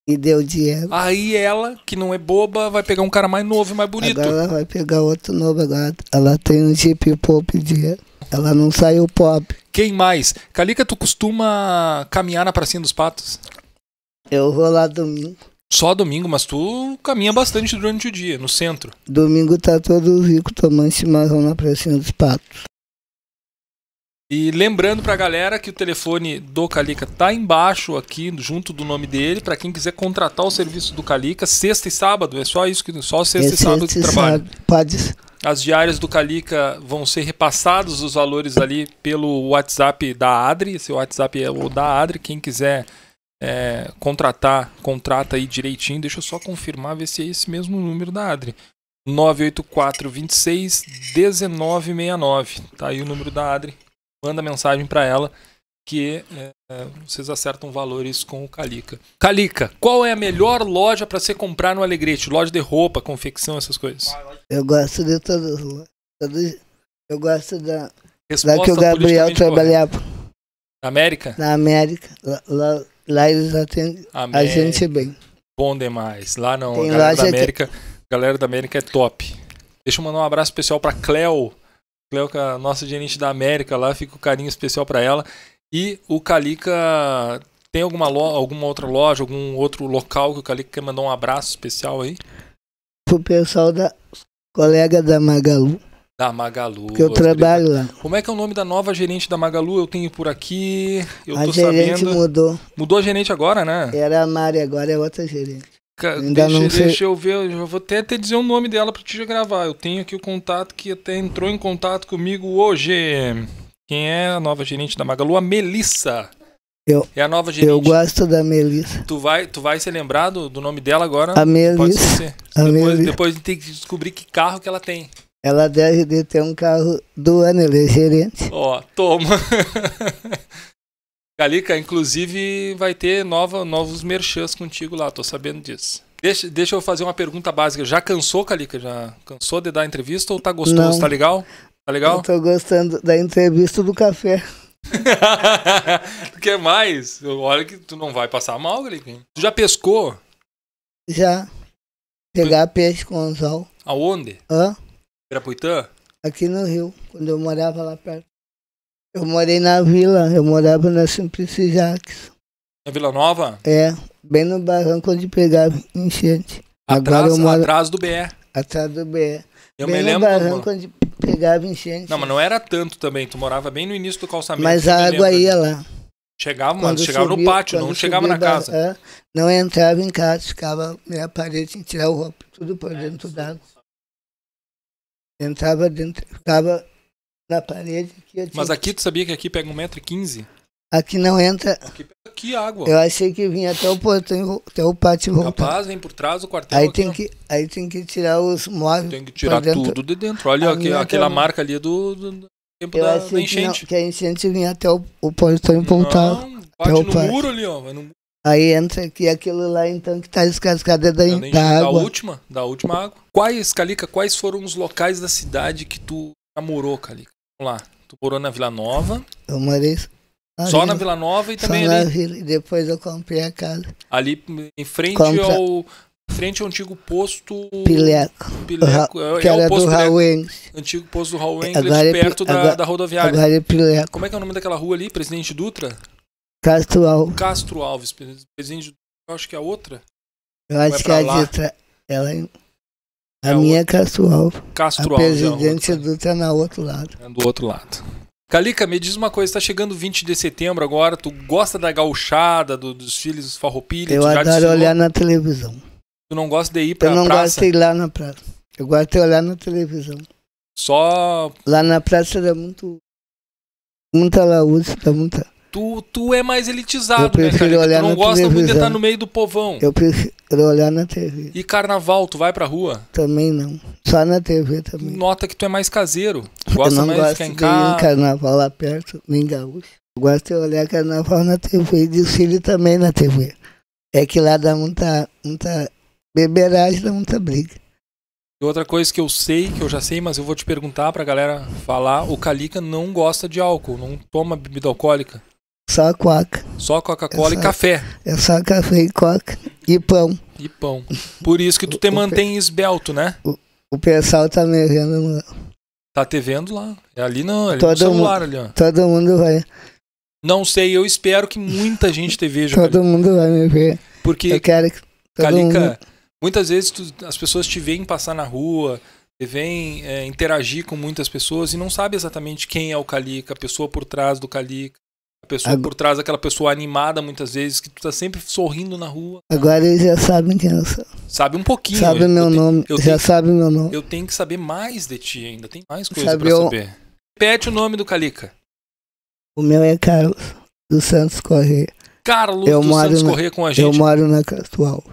E deu dinheiro. Aí ela, que não é boba, vai pegar um cara mais novo e mais bonito. Agora ela vai pegar outro novo agora. Ela tem um Jeep pop dinheiro. Ela não saiu pop. Quem mais? Calica, tu costuma caminhar na pracinha dos patos? Eu vou lá domingo. Só domingo, mas tu caminha bastante durante o dia, no centro. Domingo tá todo rico tomando chimarrão na pracinha dos patos. E lembrando pra galera que o telefone do Calica tá embaixo aqui, junto do nome dele, para quem quiser contratar o serviço do Calica, sexta e sábado, é só isso que só sexta é e sábado que trabalha. Pode. As diárias do Calica vão ser repassados os valores ali pelo WhatsApp da Adri, esse WhatsApp é o da Adri, quem quiser é, contratar, contrata aí direitinho. Deixa eu só confirmar ver se é esse mesmo número da Adri. 984 26 1969. Tá aí o número da Adri manda mensagem para ela que é, é, vocês acertam valores com o Calica. Calica, qual é a melhor loja para você comprar no Alegrete? Loja de roupa, confecção, essas coisas. Eu gosto de todas. eu gosto da, Resposta da que o Gabriel trabalhava. Na América? Na América. Lá, lá, eles atendem América. a gente bem. Bom demais. Lá não, Tem galera da América. Que... Galera da América é top. Deixa eu mandar um abraço especial para Cleo Cleuca, nossa gerente da América lá, fica o um carinho especial para ela. E o Calica tem alguma, loja, alguma outra loja, algum outro local que o Calica quer mandar um abraço especial aí? Pro pessoal da colega da Magalu. Da Magalu. Que eu trabalho lá. Como é que é o nome da nova gerente da Magalu? Eu tenho por aqui. Eu a tô gerente sabendo. mudou. Mudou a gerente agora, né? Era a Mari, agora é outra gerente. Ainda deixa, não sei. deixa eu ver, eu vou até te dizer o nome dela para te gravar. Eu tenho aqui o contato que até entrou em contato comigo hoje. Quem é a nova gerente da Magalu? A Melissa. Eu, é a nova gerente. Eu gosto da Melissa. Tu vai, tu vai se lembrar do, nome dela agora? A Melissa. A depois, a depois tem que descobrir que carro que ela tem. Ela deve ter um carro do ano, ele é gerente. Ó, toma. Calica, inclusive vai ter nova, novos merchans contigo lá, tô sabendo disso. Deixa, deixa eu fazer uma pergunta básica. Já cansou, Calica? Já cansou de dar entrevista ou tá gostoso? Não. Tá legal? Tá legal? Eu tô gostando da entrevista do café. O que mais? Olha que tu não vai passar mal, Calica. Tu já pescou? Já. Pegar tu... peixe com anzol. Aonde? Hã? Pirapuitã? Aqui no Rio, quando eu morava lá perto. Eu morei na vila, eu morava na Simplice Jacques. Na Vila Nova? É, bem no barranco onde pegava enchente. Atrás, Agora eu moro... atrás do BR. Atrás do BR. Eu bem me lembro. No barranco como... onde pegava enchente. Não, mas não era tanto também, tu morava bem no início do calçamento. Mas a água ia lá. Chegava, mano, chegava subia, no pátio, não chegava na casa. Bar... É, não entrava em casa, ficava na parede, em tirar o roupa, tudo por dentro é, d'água. Entrava dentro, ficava na parede. tinha... Mas aqui, tu sabia que aqui pega 1,15m? Aqui não entra. Aqui pega água. Eu achei que vinha até o portão, até o pátio voltar. Rapaz, vem por trás do quartel. Aí tem, que, aí tem que tirar os móveis. Tem que tirar tudo de dentro. Olha aqui, aquela também. marca ali do, do tempo eu da, achei da enchente. Que, não, que, a enchente vinha até o, o portão Não. Bate no pátio. muro ali, ó. Vai no... Aí entra aqui aquilo lá então que tá descascado é da, da, da água. Da última, da última água. Quais, Calica, quais foram os locais da cidade que tu namorou, Calica? Vamos lá. Tu morou na Vila Nova? Eu morei. só na Vila Nova e também só ali. Na Vila, e depois eu comprei a casa. Ali em frente ao. Frente ao antigo posto. Pileco. Pileco. É, que é era do Raul Engels. Antigo posto do Raul é, Engels, é perto da, agora, da rodoviária. Agora é Pileco. Como é que é o nome daquela rua ali, Presidente Dutra? Castro Alves. Castro Alves, Presidente Dutra. Eu acho que é a outra. Eu acho que é a Dutra. Ela a é minha é outro. é Castro Alves. Castro a presidência é do tá na outro lado. É do outro lado. Calica, me diz uma coisa, tá chegando 20 de setembro agora, tu gosta da gauchada, do, dos filhos dos farroupilhos? Eu adoro desfilou? olhar na televisão. Tu não gosta de ir pra praça? Eu não gosto de ir lá na praça. Eu gosto de olhar na televisão. Só... Lá na praça era muito... Muita laúde, tá muita... Tu, tu é mais elitizado, eu prefiro né, cara? Olhar tu não gosta televisão. muito de estar tá no meio do povão. Eu prefiro olhar na TV. E carnaval, tu vai pra rua? Também não. Só na TV também. Nota que tu é mais caseiro. Gosta eu não mais gosto de ficar em casa. carnaval lá perto, nem gaúcho. Eu gosto de olhar carnaval na TV e desfile também na TV. É que lá dá muita, muita beberagem, dá muita briga. E outra coisa que eu sei, que eu já sei, mas eu vou te perguntar pra galera falar, o Calica não gosta de álcool, não toma bebida alcoólica. Só coca. Só Coca-Cola é e café. É só café e coca e pão. E pão. Por isso que tu te o, mantém o, esbelto, né? O, o, pessoal tá me vendo. Lá. Tá te vendo lá. É ali não, ali todo no celular mundo, ali, ó. Todo mundo vai. Não sei, eu espero que muita gente te veja. todo Calica. mundo vai me ver. Porque, eu quero que Calica, mundo... muitas vezes tu, as pessoas te veem passar na rua, te veem é, interagir com muitas pessoas e não sabe exatamente quem é o Calica, a pessoa por trás do Calica pessoa Agora... por trás daquela pessoa animada muitas vezes, que tu tá sempre sorrindo na rua. Agora eles já sabem quem eu sou. Sabe um pouquinho. Sabe eu, meu eu nome. eu já tenho, sabe meu nome. Eu tenho que saber mais de ti ainda. Tem mais coisa sabe pra eu... saber. Repete o nome do Calica. O meu é Carlos dos Santos Correia. Carlos eu dos Santos na, Correia com a gente. Eu moro na Castual.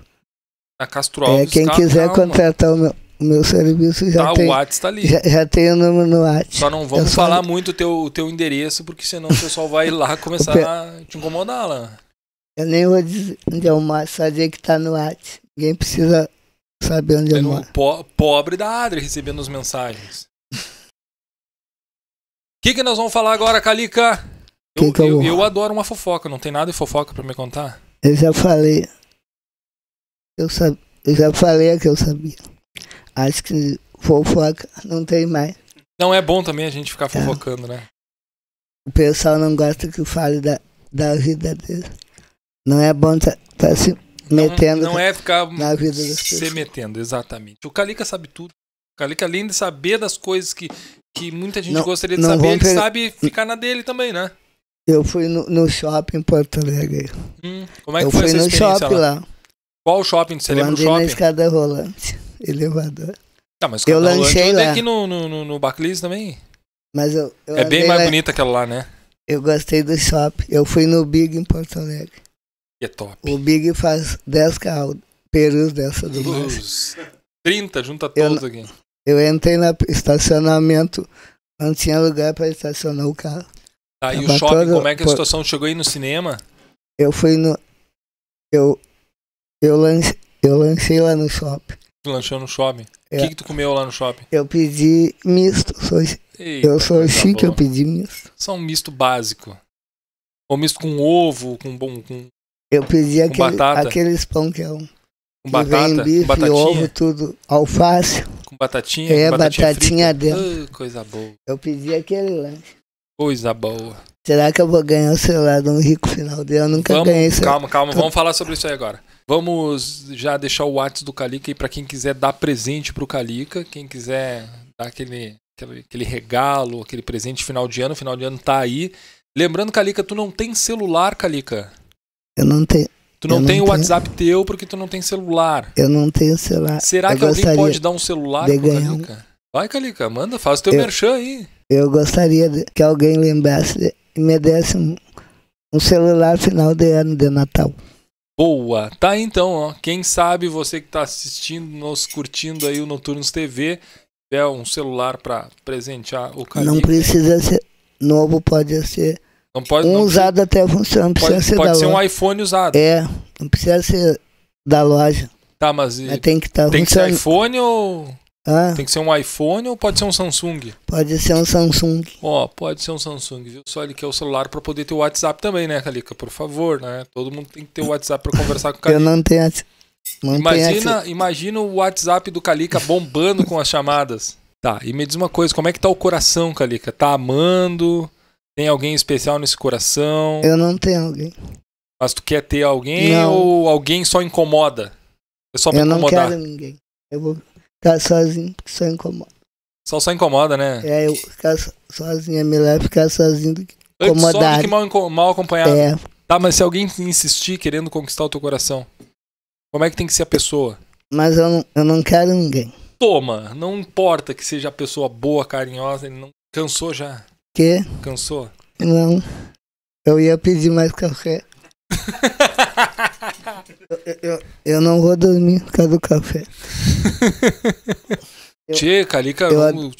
Na Castual. É, quem quiser calma. contratar o meu o meu serviço já tá, tem. O WhatsApp tá ali. Já, já tem o nome no WhatsApp. Só não vamos só... falar muito o teu, teu endereço, porque senão o pessoal vai lá começar pe... a te incomodar lá. Eu nem vou dizer onde é o mar, só dizer que tá no WhatsApp. Ninguém precisa saber onde é, é o mar. Po pobre da Adri recebendo as mensagens. O que, que nós vamos falar agora, Calica? Eu, que eu, eu, eu adoro uma fofoca, não tem nada de fofoca para me contar? Eu já falei. Eu, sab... eu já falei que eu sabia. Acho que fofoca não tem mais. Não é bom também a gente ficar tá. fofocando, é. né? O pessoal não gosta que fale da, da vida dele. Não é bom estar tá, tá se metendo não, não é ficar na vida das se pessoas. metendo, exatamente. O Calica sabe tudo. O Calica, além de saber das coisas que, que muita gente não, gostaria de saber, ele sabe ficar na dele também, né? Eu fui no, no shopping em Porto Alegre. Hum, como é que eu foi fui essa no shopping lá? lá. Qual shopping? Você eu lembra o shopping? na escada rolante. elevador. Tá, mas eu lanchei lá. aqui no, no, no Baclis também. Mas eu, eu é bem mais lá. bonita aquela lá, né? Eu gostei do shopping. Eu fui no Big em Porto Alegre. Que é top. O Big faz 10 carros, perus dessa do Luz. 30, junta todos eu, aqui. Eu entrei no estacionamento, não tinha lugar para estacionar o carro. Tá, e o shopping, todo, como é que a situação por... chegou aí no cinema? Eu fui no. Eu, eu, lanche, eu lancei lá no shopping lanchou no shopping. O é. que, que, tu comeu lá no shopping? Eu pedi misto. Sou... Eita, eu sou chique, boa. eu pedi misto. Só um misto básico. Ou misto com ovo, com bom. Com, eu pedi com aquele, batata. aqueles pão que é um. Com batata, vem bife, batatinha. ovo, tudo. Alface. Com batatinha? É, com batatinha, batatinha dentro. coisa boa. Eu pedi aquele lanche. Coisa boa. Será que eu vou ganhar o celular de um rico final dele? Eu nunca vamos, ganhei isso. Calma, calma, vamos falar sobre isso aí agora. Vamos já deixar o WhatsApp do Calica aí para quem quiser dar presente para o Calica, quem quiser dar aquele, aquele, aquele, regalo, aquele presente final de ano, final de ano tá aí. Lembrando, Calica, tu não tem celular, Calica? Eu não tenho. Tu não, não tem o WhatsApp teu porque tu não tem celular. Eu não tenho celular. Será eu que alguém pode dar um celular pro ganhar. Calica? Vai, Calica, manda, faz o teu eu, merchan aí. Eu gostaria que alguém lembrasse, me desse um, um celular final de ano de Natal. Boa! Tá então, ó. Quem sabe você que está assistindo, nos curtindo aí o Noturnos TV, tiver um celular para presentear o cara. Não precisa ser novo, pode ser não pode, um não usado precisa, até funciona. Não precisa pode, ser, pode ser um iPhone usado. É, não precisa ser da loja. Tá, mas, mas tem que estar tá tem que ser iPhone ou ah. Tem que ser um iPhone ou pode ser um Samsung? Pode ser um Samsung. Ó, oh, pode ser um Samsung, viu? Só ele quer o celular para poder ter o WhatsApp também, né, Calica? Por favor, né? Todo mundo tem que ter o WhatsApp para conversar com o Calica. Eu não tenho. imagina, imagina o WhatsApp do Calica bombando com as chamadas. Tá, e me diz uma coisa, como é que tá o coração, Calica? Tá amando? Tem alguém especial nesse coração? Eu não tenho alguém. Mas tu quer ter alguém não. ou alguém só incomoda? É só pra Eu incomodar? não quero ninguém. Eu vou Ficar sozinho só incomoda. Só só incomoda, né? É, eu ficar sozinho é melhor ficar sozinho do que só do que mal, mal acompanhado. É. Tá, mas se alguém insistir querendo conquistar o teu coração, como é que tem que ser a pessoa? Mas eu não, eu não quero ninguém. Toma, não importa que seja a pessoa boa, carinhosa, ele não cansou já. Que? Cansou? Não. Eu ia pedir mais café. eu, eu, eu, não vou dormir por causa do café. Tchê, Calica, eu...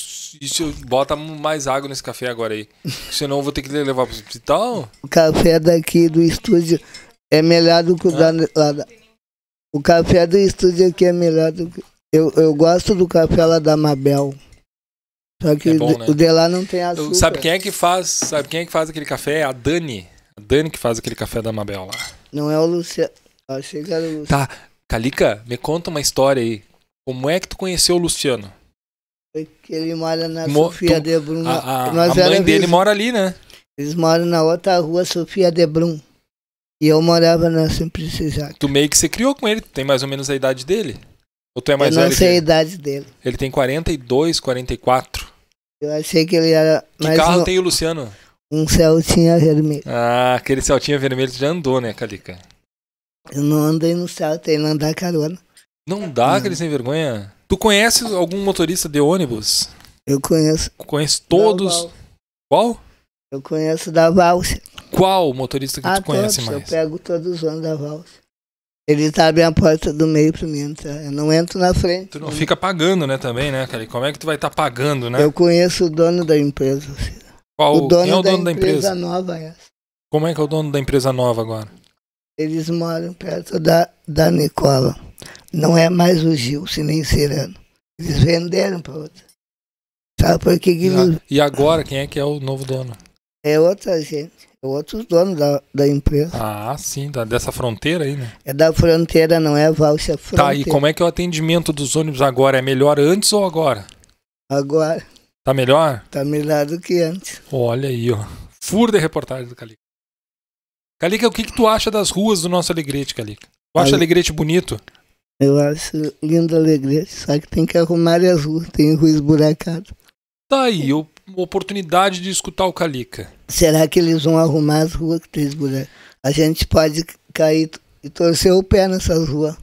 isso, bota mais água nesse café agora aí. Senão eu vou ter que levar pro hospital. O café daqui do estúdio é melhor do que o ah. da, lá da. O café do estúdio aqui é melhor do que. Eu, eu gosto do café lá da Mabel. Só que é bom, o, né? o de lá não tem açúcar. Sabe quem é que faz? Sabe quem é que faz aquele café? É A Dani. A Dani que faz aquele café da Mabel lá. Não é o Luciano. Achei que era o Luciano. Tá. Calica, me conta uma história aí. Como é que tu conheceu o Luciano? Que ele mora na Mo Sofia tu... de Brum. A, a, a mãe dele viz... mora ali, né? Eles moram na outra rua, Sofia de Brum. E eu morava na Simplicidade. Tu meio que se criou com ele, tu tem mais ou menos a idade dele? Ou tu é mais eu velho? Eu não sei a idade dele. Ele tem 42, 44. Eu achei que ele era. mais... Que carro no... tem o Luciano? um Celtinha vermelho. Ah, aquele Celtinha vermelho já andou, né, Calica? Eu não andei no Celta, ele não dá carona. Não dá, não. aquele sem vergonha? Tu conhece algum motorista de ônibus? Eu conheço. Conheço todos. Qual? Eu conheço da Valsa. Qual motorista que ah, tu conhece todos. mais? Eu pego todos os ônibus da Valsa. Ele tá abre a porta do meio pra mim entrar. Tá? Eu não entro na frente. Tu não, fica pagando, né, também, né, cara? como é que tu vai estar tá pagando, né? Eu conheço o dono da empresa. Assim. Qual, o dono quem é o dono da, da empresa, empresa? nova é essa. Como é que é o dono da empresa nova agora? Eles moram perto da, da Nicola. Não é mais o Gil, se nem Cirano. Eles venderam para outra. Sabe por que, que E agora quem é que é o novo dono? É outra gente. É outro dono da, da empresa. Ah, sim, da, dessa fronteira aí, né? É da fronteira, não é valsa fronteira. Tá, e como é que é o atendimento dos ônibus agora? É melhor antes ou agora? Agora. Tá melhor? Tá melhor do que antes. Olha aí, ó. Fur de reportagem do Calica. Calica, o que, que tu acha das ruas do nosso Alegrete, Calica? Tu acha Ale... Alegrete bonito? Eu acho lindo Alegrete, só que tem que arrumar as ruas, tem rua esburacada. Tá aí, eu, oportunidade de escutar o Calica. Será que eles vão arrumar as ruas que tem tá esburacada? A gente pode cair e torcer o pé nessas ruas.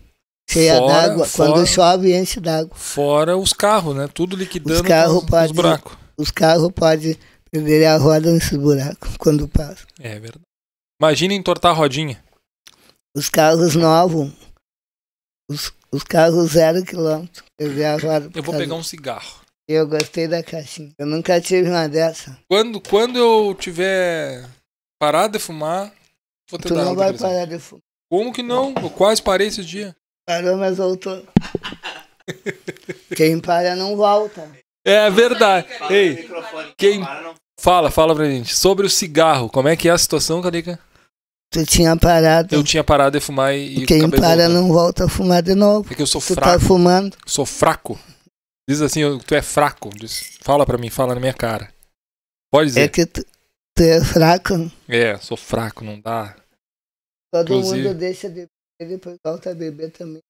Cheia d'água. Quando chove, enche d'água. Fora os carros, né? Tudo liquidando os, carro os, pode, os buracos. Os carros podem perder a roda nesses buracos quando passa. É verdade. Imagina entortar a rodinha. Os carros novos, os, os carros zero quilômetro, perder a roda. Eu vou pegar um cigarro. Eu gostei da caixinha. Eu nunca tive uma dessa. Quando, quando eu tiver parado de fumar, vou tentar. Tu não vai parar de fumar. Como que não? Eu quase parei esse dia Parou, mas voltou. Quem para não volta. É verdade. Ei, quem fala, fala pra gente. Sobre o cigarro, como é que é a situação, Carica? Tu tinha parado. Eu tinha parado de fumar e. Quem para voltando. não volta a fumar de novo. É que eu sou tu tá fraco. Tu tá fumando. Sou fraco. Diz assim, tu é fraco. Diz, fala pra mim, fala na minha cara. Pode é dizer. É que tu, tu é fraco. É, sou fraco, não dá. Todo Inclusive, mundo deixa de ele depois volta a beber também.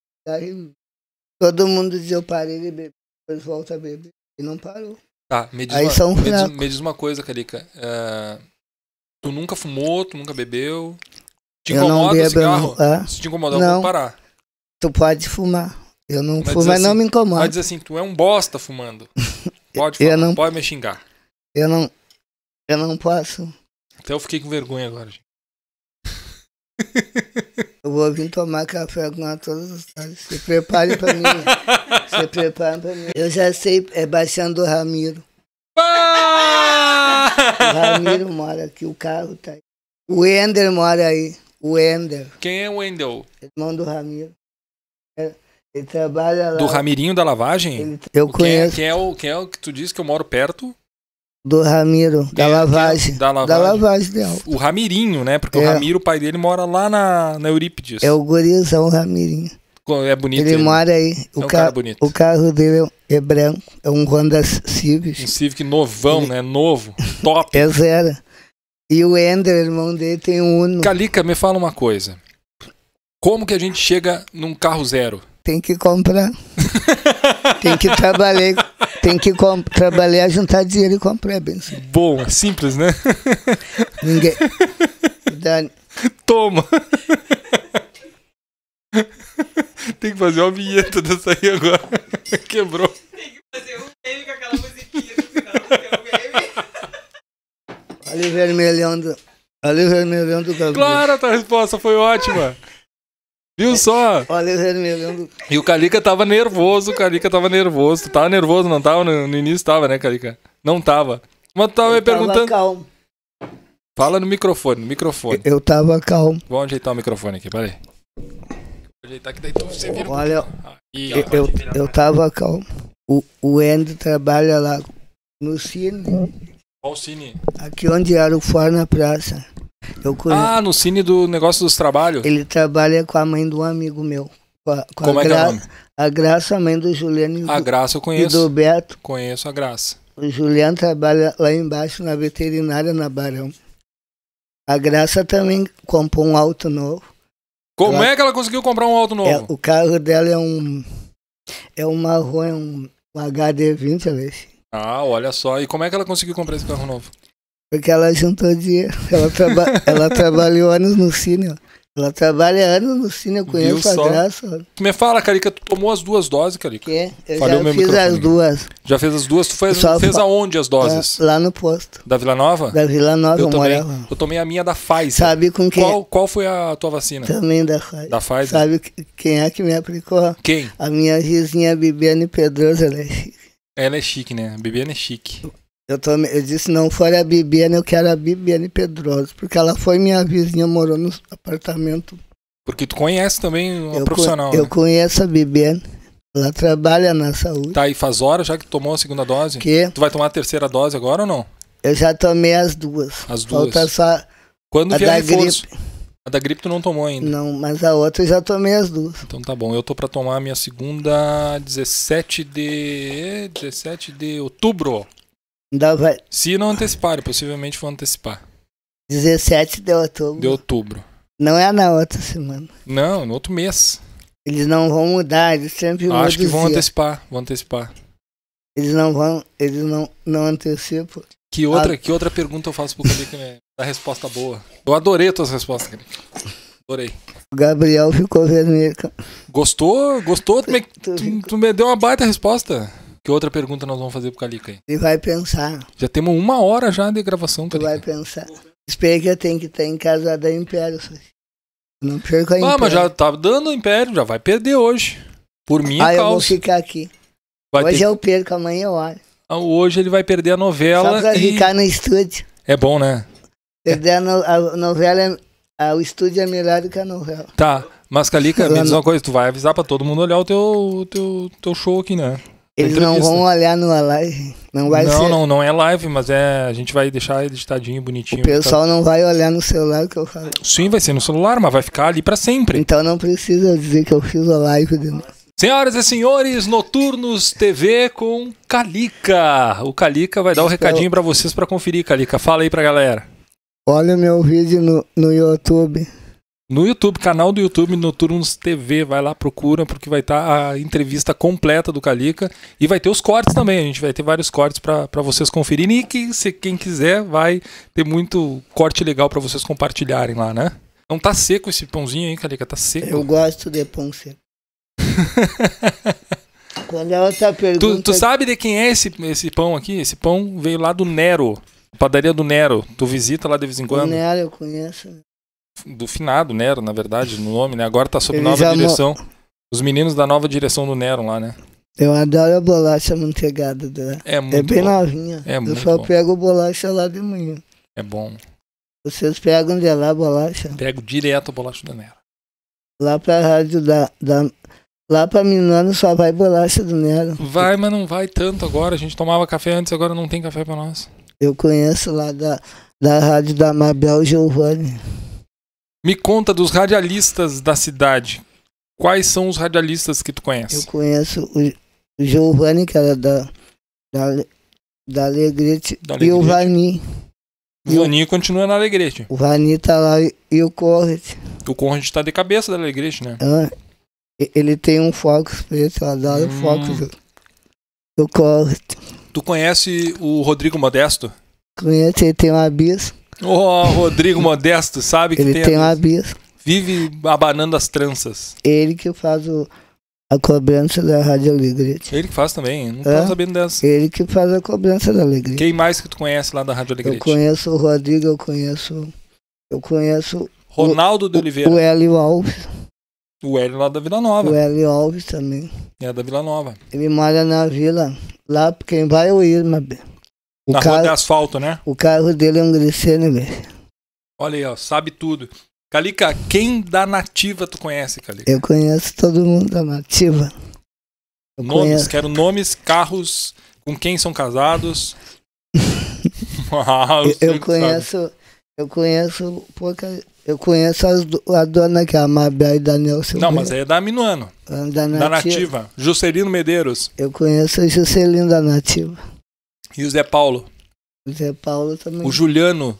todo mundo diz eu parei de beber, depois volta a beber. E não parou. Tá, me diz, Aí uma, são me diz, me diz uma coisa, Carica. É, tu nunca fumou, tu nunca bebeu? Te eu incomoda bebo, cigarro? Ah, Se te incomodar, eu vou parar. Tu pode fumar. Eu não mas fumo, mas assim, não me incomoda. Mas diz assim, tu é um bosta fumando. Pode fumar, não, pode me xingar. Eu não. Eu não posso. Até então eu fiquei com vergonha agora, gente. Eu vou vir tomar café com todas as tardes. Se prepare pra mim. Se né? prepare pra mim. Eu já sei, é baixando o Ramiro. o Ramiro mora aqui, o carro tá aí. O Ender mora aí. O Ender. Quem é o Ender? Irmão do Ramiro. É, ele trabalha lá. Do Ramirinho da Lavagem? Ele... Eu quem é? conheço. É, quem é, o, quem é o que tu disse que eu moro perto? Do Ramiro, da é, lavagem. Da lavagem. Da lavagem dela. O Ramirinho, né? Porque é. o Ramiro, o pai dele, mora lá na, na Eurípides. É o gurizão, o Ramirinho. É bonito. Ele, ele. mora aí. É o, um ca o carro dele é, é, branco, é um Honda Civic. Um Civic novão, ele... né? Novo, top. é zero. E o Ender, irmão dele, tem um Uno. Calica, me fala uma coisa. Como que a gente chega num carro zero? Tem que comprar. tem que trabalhar tem que trabalhar, juntar dinheiro e comprar, a benção. Bom, simples, né? Ninguém. Dá... Toma! Tem que fazer uma vinheta dessa aí agora. Quebrou. Tem que fazer um meme com aquela musiquinha no final. Olha o vermelhão do. Olha o vermelhão do cabelo. Claro, a tua resposta foi ótima. Viu é. só? Olha o E o Calica tava nervoso, o Calica tava nervoso. Tu tava nervoso, não tava? No, no início tava, né, Calica? Não tava. Mas tu tava eu me perguntando. Tava calmo. Fala no microfone, no microfone. Eu, eu tava calmo. vamos ajeitar o microfone aqui, peraí. Vou ajeitar que daí tu você vira. Olha, um... ah, eu, eu, eu tava calmo. O, o Andy trabalha lá no cine. Qual cine? Aqui onde era o Fórum na Praça. Eu Ah, no Cine do Negócio dos Trabalhos? Ele trabalha com a mãe de um amigo meu. Com a, com Como a é Gra que é o nome? A Graça, a mãe do Juliano. A Graça eu conheço. E do Beto. Conheço a Graça. O Juliano trabalha lá embaixo na veterinária, na Barão. A Graça também comprou um auto novo. Como ela, é que ela conseguiu comprar um auto é, novo? É, o carro dela é um. É um rua, é um, um HD20, é Alex. Assim. Ah, olha só. E como é que ela conseguiu comprar esse carro novo? Porque ela juntou dinheiro. Ela, traba ela trabalhou anos no cine, ó. Ela trabalha anos no cine, eu conheço Viu a só? graça. Tu é me fala, Carica, tu tomou as duas doses, Carica? É, eu já fiz as duas. Já fez as duas? Tu fez, fez aonde as doses? Ah, lá no posto. Da Vila Nova? Da Vila Nova, eu, eu também, morava. Eu tomei a minha da Pfizer. Sabe com quem? Qual, qual foi a tua vacina? Também da Pfizer. Da Pfizer? Sabe quem é que me aplicou? Quem? A minha vizinha Bibiane Pedrosa, ela é chique. Ela é chique, né? A Bibiane é chique. Eu, também, eu disse, não for a Bibiane, eu quero a Bibiane Pedrosa, porque ela foi minha vizinha, morou no apartamento. Porque tu conhece também o profissional. Con né? Eu conheço a Bibiane. Ela trabalha na saúde. Tá, e faz hora já que tomou a segunda dose? Que? Tu vai tomar a terceira dose agora ou não? Eu já tomei as duas. As duas. Falta só Quando a vier da gripe. A da gripe tu não tomou ainda? Não, mas a outra eu já tomei as duas. Então tá bom, eu tô para tomar a minha segunda 17 de 17 de outubro. Ainda vai... Se não antecipar, possivelmente vão antecipar. 17 de outubro. De outubro. Não é na outra semana. Não, no outro mês. Eles não vão mudar, eles sempre mudam. Acho que vão antecipar, vão antecipar. Eles não vão, eles não, não antecipam. Que outra, ah. que outra pergunta eu faço pro Calica né? da resposta boa? Eu adorei tuas respostas, Calica. Adorei. O Gabriel ficou vermelho. Gostou? Gostou? Tu, tu, me, tu, tu me deu uma baita resposta. Que outra pergunta nós vamos fazer pro Calica aí? Ele vai pensar. Já temos uma hora já de gravação, Calica. Ele vai pensar. Espera que eu tenho que estar em casa da Império. Não perco a Império. Ah, mas já tá dando o Império, já vai perder hoje. Por mim, ah, causa. Ah, eu vou ficar aqui. Vai hoje ter... eu perco, amanhã eu olho. Ah, hoje ele vai perder a novela. Só pra e... ficar no estúdio. É bom, né? Perder é. a, no... a, novela, é, a... o estúdio é melhor do que a novela. Tá, mas Calica, me diz uma coisa, tu vai avisar pra todo mundo olhar o teu, teu, teu show aqui, né? Eles não vão olhar no live. Não vai não, ser... não, não é live, mas é. A gente vai deixar editadinho, bonitinho. O pessoal tá... não vai olhar no celular que eu falo. Sim, vai ser no celular, mas vai ficar ali para sempre. Então não precisa dizer que eu fiz a live de novo. Senhoras e senhores, Noturnos TV com Calica. O Calica vai dar o um é recadinho para vocês para conferir, Calica. Fala aí pra galera. Olha o meu vídeo no, no YouTube no YouTube, canal do YouTube Noturnos TV. Vai lá, procura, porque vai estar tá a entrevista completa do Calica. E vai ter os cortes também. A gente vai ter vários cortes para vocês conferirem. E que, se, quem quiser, vai ter muito corte legal para vocês compartilharem lá, né? Não tá seco esse pãozinho aí, Calica? Tá seco? Eu gosto de pão seco. Quando ela tá perguntando. Tu, tu sabe de quem é esse, esse pão aqui? Esse pão veio lá do Nero. Padaria do Nero. Tu visita lá de vez em quando? O Nero, eu conheço do finado Nero, na verdade, no nome, né? Agora tá sob Ele nova direção. Os meninos da nova direção do Nero lá, né? Eu adoro a bolacha manteigada dela. É, é muito É bem bom. novinha. É eu só bom. pego bolacha lá de manhã. É bom. Vocês pegam de lá a bolacha? Pego direto a bolacha do Nero. Lá pra rádio da, da... Lá pra Minano só vai bolacha do Nero. Vai, mas não vai tanto agora. A gente tomava café antes, agora não tem café pra nós. Eu conheço lá da, da rádio da Mabel Giovanni. Me conta dos radialistas da cidade. Quais são os radialistas que tu conhece? Eu conheço o Giovanni, que era da, da, da, Alegrete, da Alegrete. e o Vani. O Vani continua na Alegrete. O Vani tá lá e, e o Corret. O Corret tá de cabeça da Alegrete, né? Ah, ele tem um foco preto, eu adoro hum. Focus. O Corret. Tu conhece o Rodrigo Modesto? Conheço, ele tem uma abismo. Ô, oh, Rodrigo Modesto, sabe que Ele tem, tem a... um abismo. Vive abanando as tranças. Ele que faz o, a cobrança da Rádio Alegria. Ele que faz também, não é? sabendo dessa. Ele que faz a cobrança da Alegria. Quem mais que tu conhece lá da Rádio Alegria? Eu conheço o Rodrigo, eu conheço. Eu conheço. Ronaldo o, de Oliveira. O Hélio Alves. O Hélio lá da Vila Nova. O Hélio Alves também. É da Vila Nova. Ele mora na vila, lá quem vai é o Irma. O Na carro, rua de asfalto, né? O carro dele é um Griciane, velho. Olha aí, ó, sabe tudo. Calica, quem da Nativa tu conhece, Calica? Eu conheço todo mundo da Nativa. Eu nomes, conheço. quero nomes, carros, com quem são casados. Ah, eu, eu conheço, eu conheço pouca, eu conheço as, a dona que é a Mabel e Daniel Silveira. Não, mas aí é da Minuano. Ah, da Nativa. da Nativa. Juscelino Medeiros. Eu conheço a Juscelino da Nativa. E o Zé Paulo. O Zé Paulo também. O Juliano.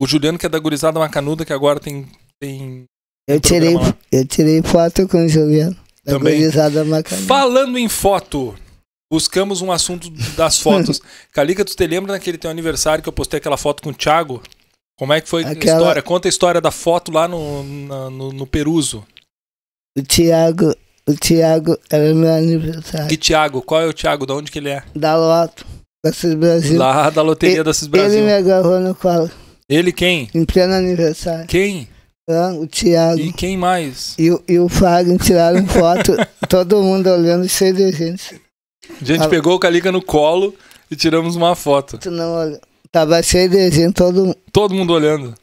O Juliano, que é da gurizada macanuda, que agora tem. tem eu, tirei, eu tirei foto com o Juliano. Da também. gurizada macanuda. Falando em foto, buscamos um assunto das fotos. Calica, tu te lembra naquele teu aniversário que eu postei aquela foto com o Thiago? Como é que foi aquela... a história? Conta a história da foto lá no, na, no, no Peruso. O Thiago, o Thiago era meu aniversário. Que Thiago? Qual é o Thiago? De onde que ele é? Da Loto da CIS Brasil. Lá da loteria e, da CIS Brasil. Ele me agarrou no colo. Ele quem? Em pleno aniversário. Quem? Ah, o Thiago. E quem mais? E, e o Fagner tiraram foto, todo mundo olhando cheio de gente. A gente pegou o Calica no colo e tiramos uma foto. Tu não olha. Tava cheio de gente, todo Todo mundo olhando.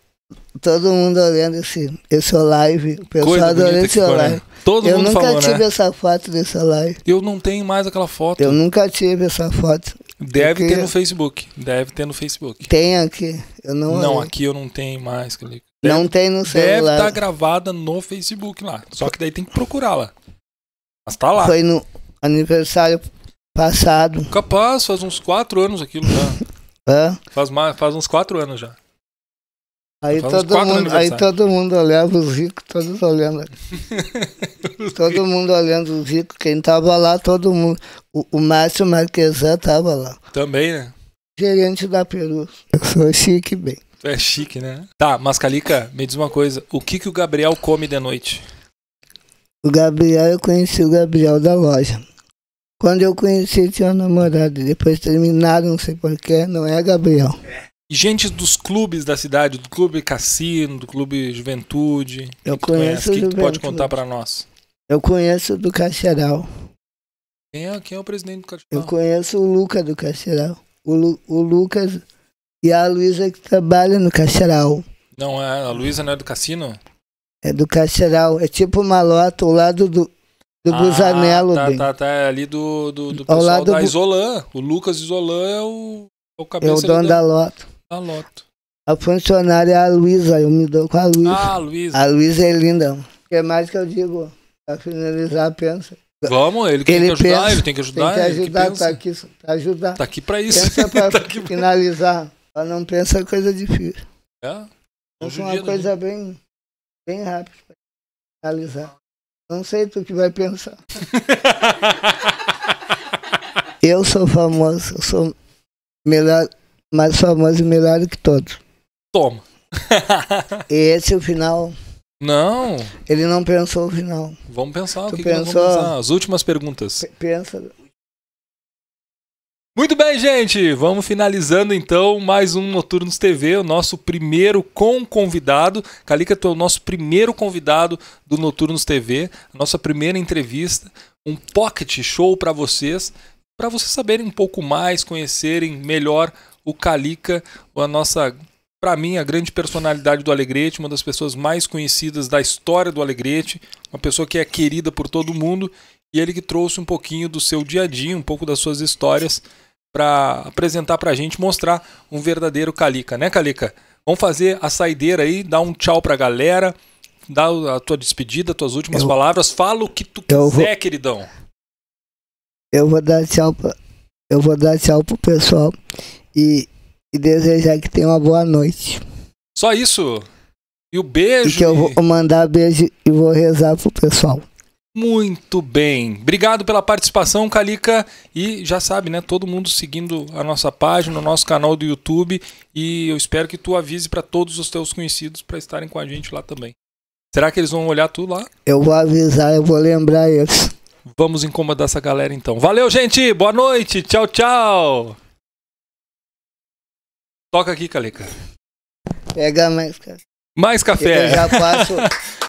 Todo mundo olhando esse, assim, esse live. O pessoal adorando esse né? live. Todo eu mundo nunca falou, né? tive né? essa foto dessa live. Eu não tenho mais aquela foto. Eu nunca tive essa foto. Deve Porque ter no Facebook. Deve ter no Facebook. Tem aqui. Eu não, não aqui eu não tenho mais. Deve, não tem no tá celular. Deve estar tá gravada no Facebook lá. Só que daí tem que procurar lá. Mas tá lá. Foi no aniversário passado. Capaz, faz uns quatro anos aquilo já. Hã? Faz, mais, faz uns quatro anos já. Aí tá todo, mundo, aí todo mundo olhava os ricos, todos olhando. todo mundo olhando os ricos, quem tava lá, todo mundo. O, o Márcio Marquesan tava lá. Também, né? Gerente da Peru. Eu sou chique bem. Tu é chique, né? Tá, Mascalica, me diz uma coisa. O que, que o Gabriel come de noite? O Gabriel, eu conheci o Gabriel da loja. Quando eu conheci, tinha uma namorada. Depois terminaram, não sei porquê, não é Gabriel. É gente dos clubes da cidade, do clube Cassino, do clube Juventude. Eu que conheço. O que, tu pode contar para nós? Eu conheço do Cacheral. Quem é, quem é o presidente do Cacheral? Eu conheço o Lucas do Cacheral. O, Lu, o Lucas e a Luísa que trabalham no Cacheral. Não, é, a Luísa não é do Cassino? É do Cacheral. É tipo uma lota ao lado do, do ah, Busanello. Tá, bem. tá, tá. É ali do, do, do pessoal da do... Isolan. O Lucas Isolan é, é o, é o cabeça. É o dono da... da lota. A Loto. A funcionária é a Luísa, eu me dou com a Luísa. Ah, a Luísa. A Luísa é linda. O é que mais que eu digo? Pra finalizar, pensa. Vamos, ele, ele, tem que ajudar, pensa, ele tem que ajudar. Tem que ajudar, que tá aqui pra tá ajudar. Tá aqui pra isso. Pensa pra tá finalizar. Pra não pensar coisa difícil. É? Pensa uma dia, coisa né? bem, bem rápida pra finalizar. Não sei tu que vai pensar. eu sou famoso, eu sou melhor mais famoso e melhor que todos. Toma. e esse é o final. Não. Ele não pensou o final. Vamos pensar. Tu o que pensou? Que As últimas perguntas. P pensa. Muito bem, gente. Vamos finalizando então mais um Noturnos TV, o nosso primeiro com convidado. Calica, tu é o nosso primeiro convidado do Noturnos TV, a nossa primeira entrevista, um pocket show para vocês, para vocês saberem um pouco mais, conhecerem melhor o Calica, a nossa para mim, a grande personalidade do Alegrete, uma das pessoas mais conhecidas da história do Alegrete, uma pessoa que é querida por todo mundo, e ele que trouxe um pouquinho do seu dia a dia, um pouco das suas histórias, para apresentar para a gente, mostrar um verdadeiro Calica, né, Calica? Vamos fazer a saideira aí, dar um tchau para a galera, dar a tua despedida, tuas últimas eu, palavras, fala o que tu quiser, vou, queridão. Eu vou dar tchau para, eu vou dar tchau pro pessoal e, e desejar que tenha uma boa noite. Só isso? E o beijo? E que eu vou mandar beijo e vou rezar pro pessoal. Muito bem. Obrigado pela participação, Calica. E já sabe, né? Todo mundo seguindo a nossa página, o nosso canal do YouTube. E eu espero que tu avise para todos os teus conhecidos para estarem com a gente lá também. Será que eles vão olhar tudo lá? Eu vou avisar, eu vou lembrar eles. Vamos incomodar essa galera então. Valeu, gente. Boa noite. Tchau, tchau. Toca aqui, Caleca. Pega mais, cara. Mais café. Eu já passo.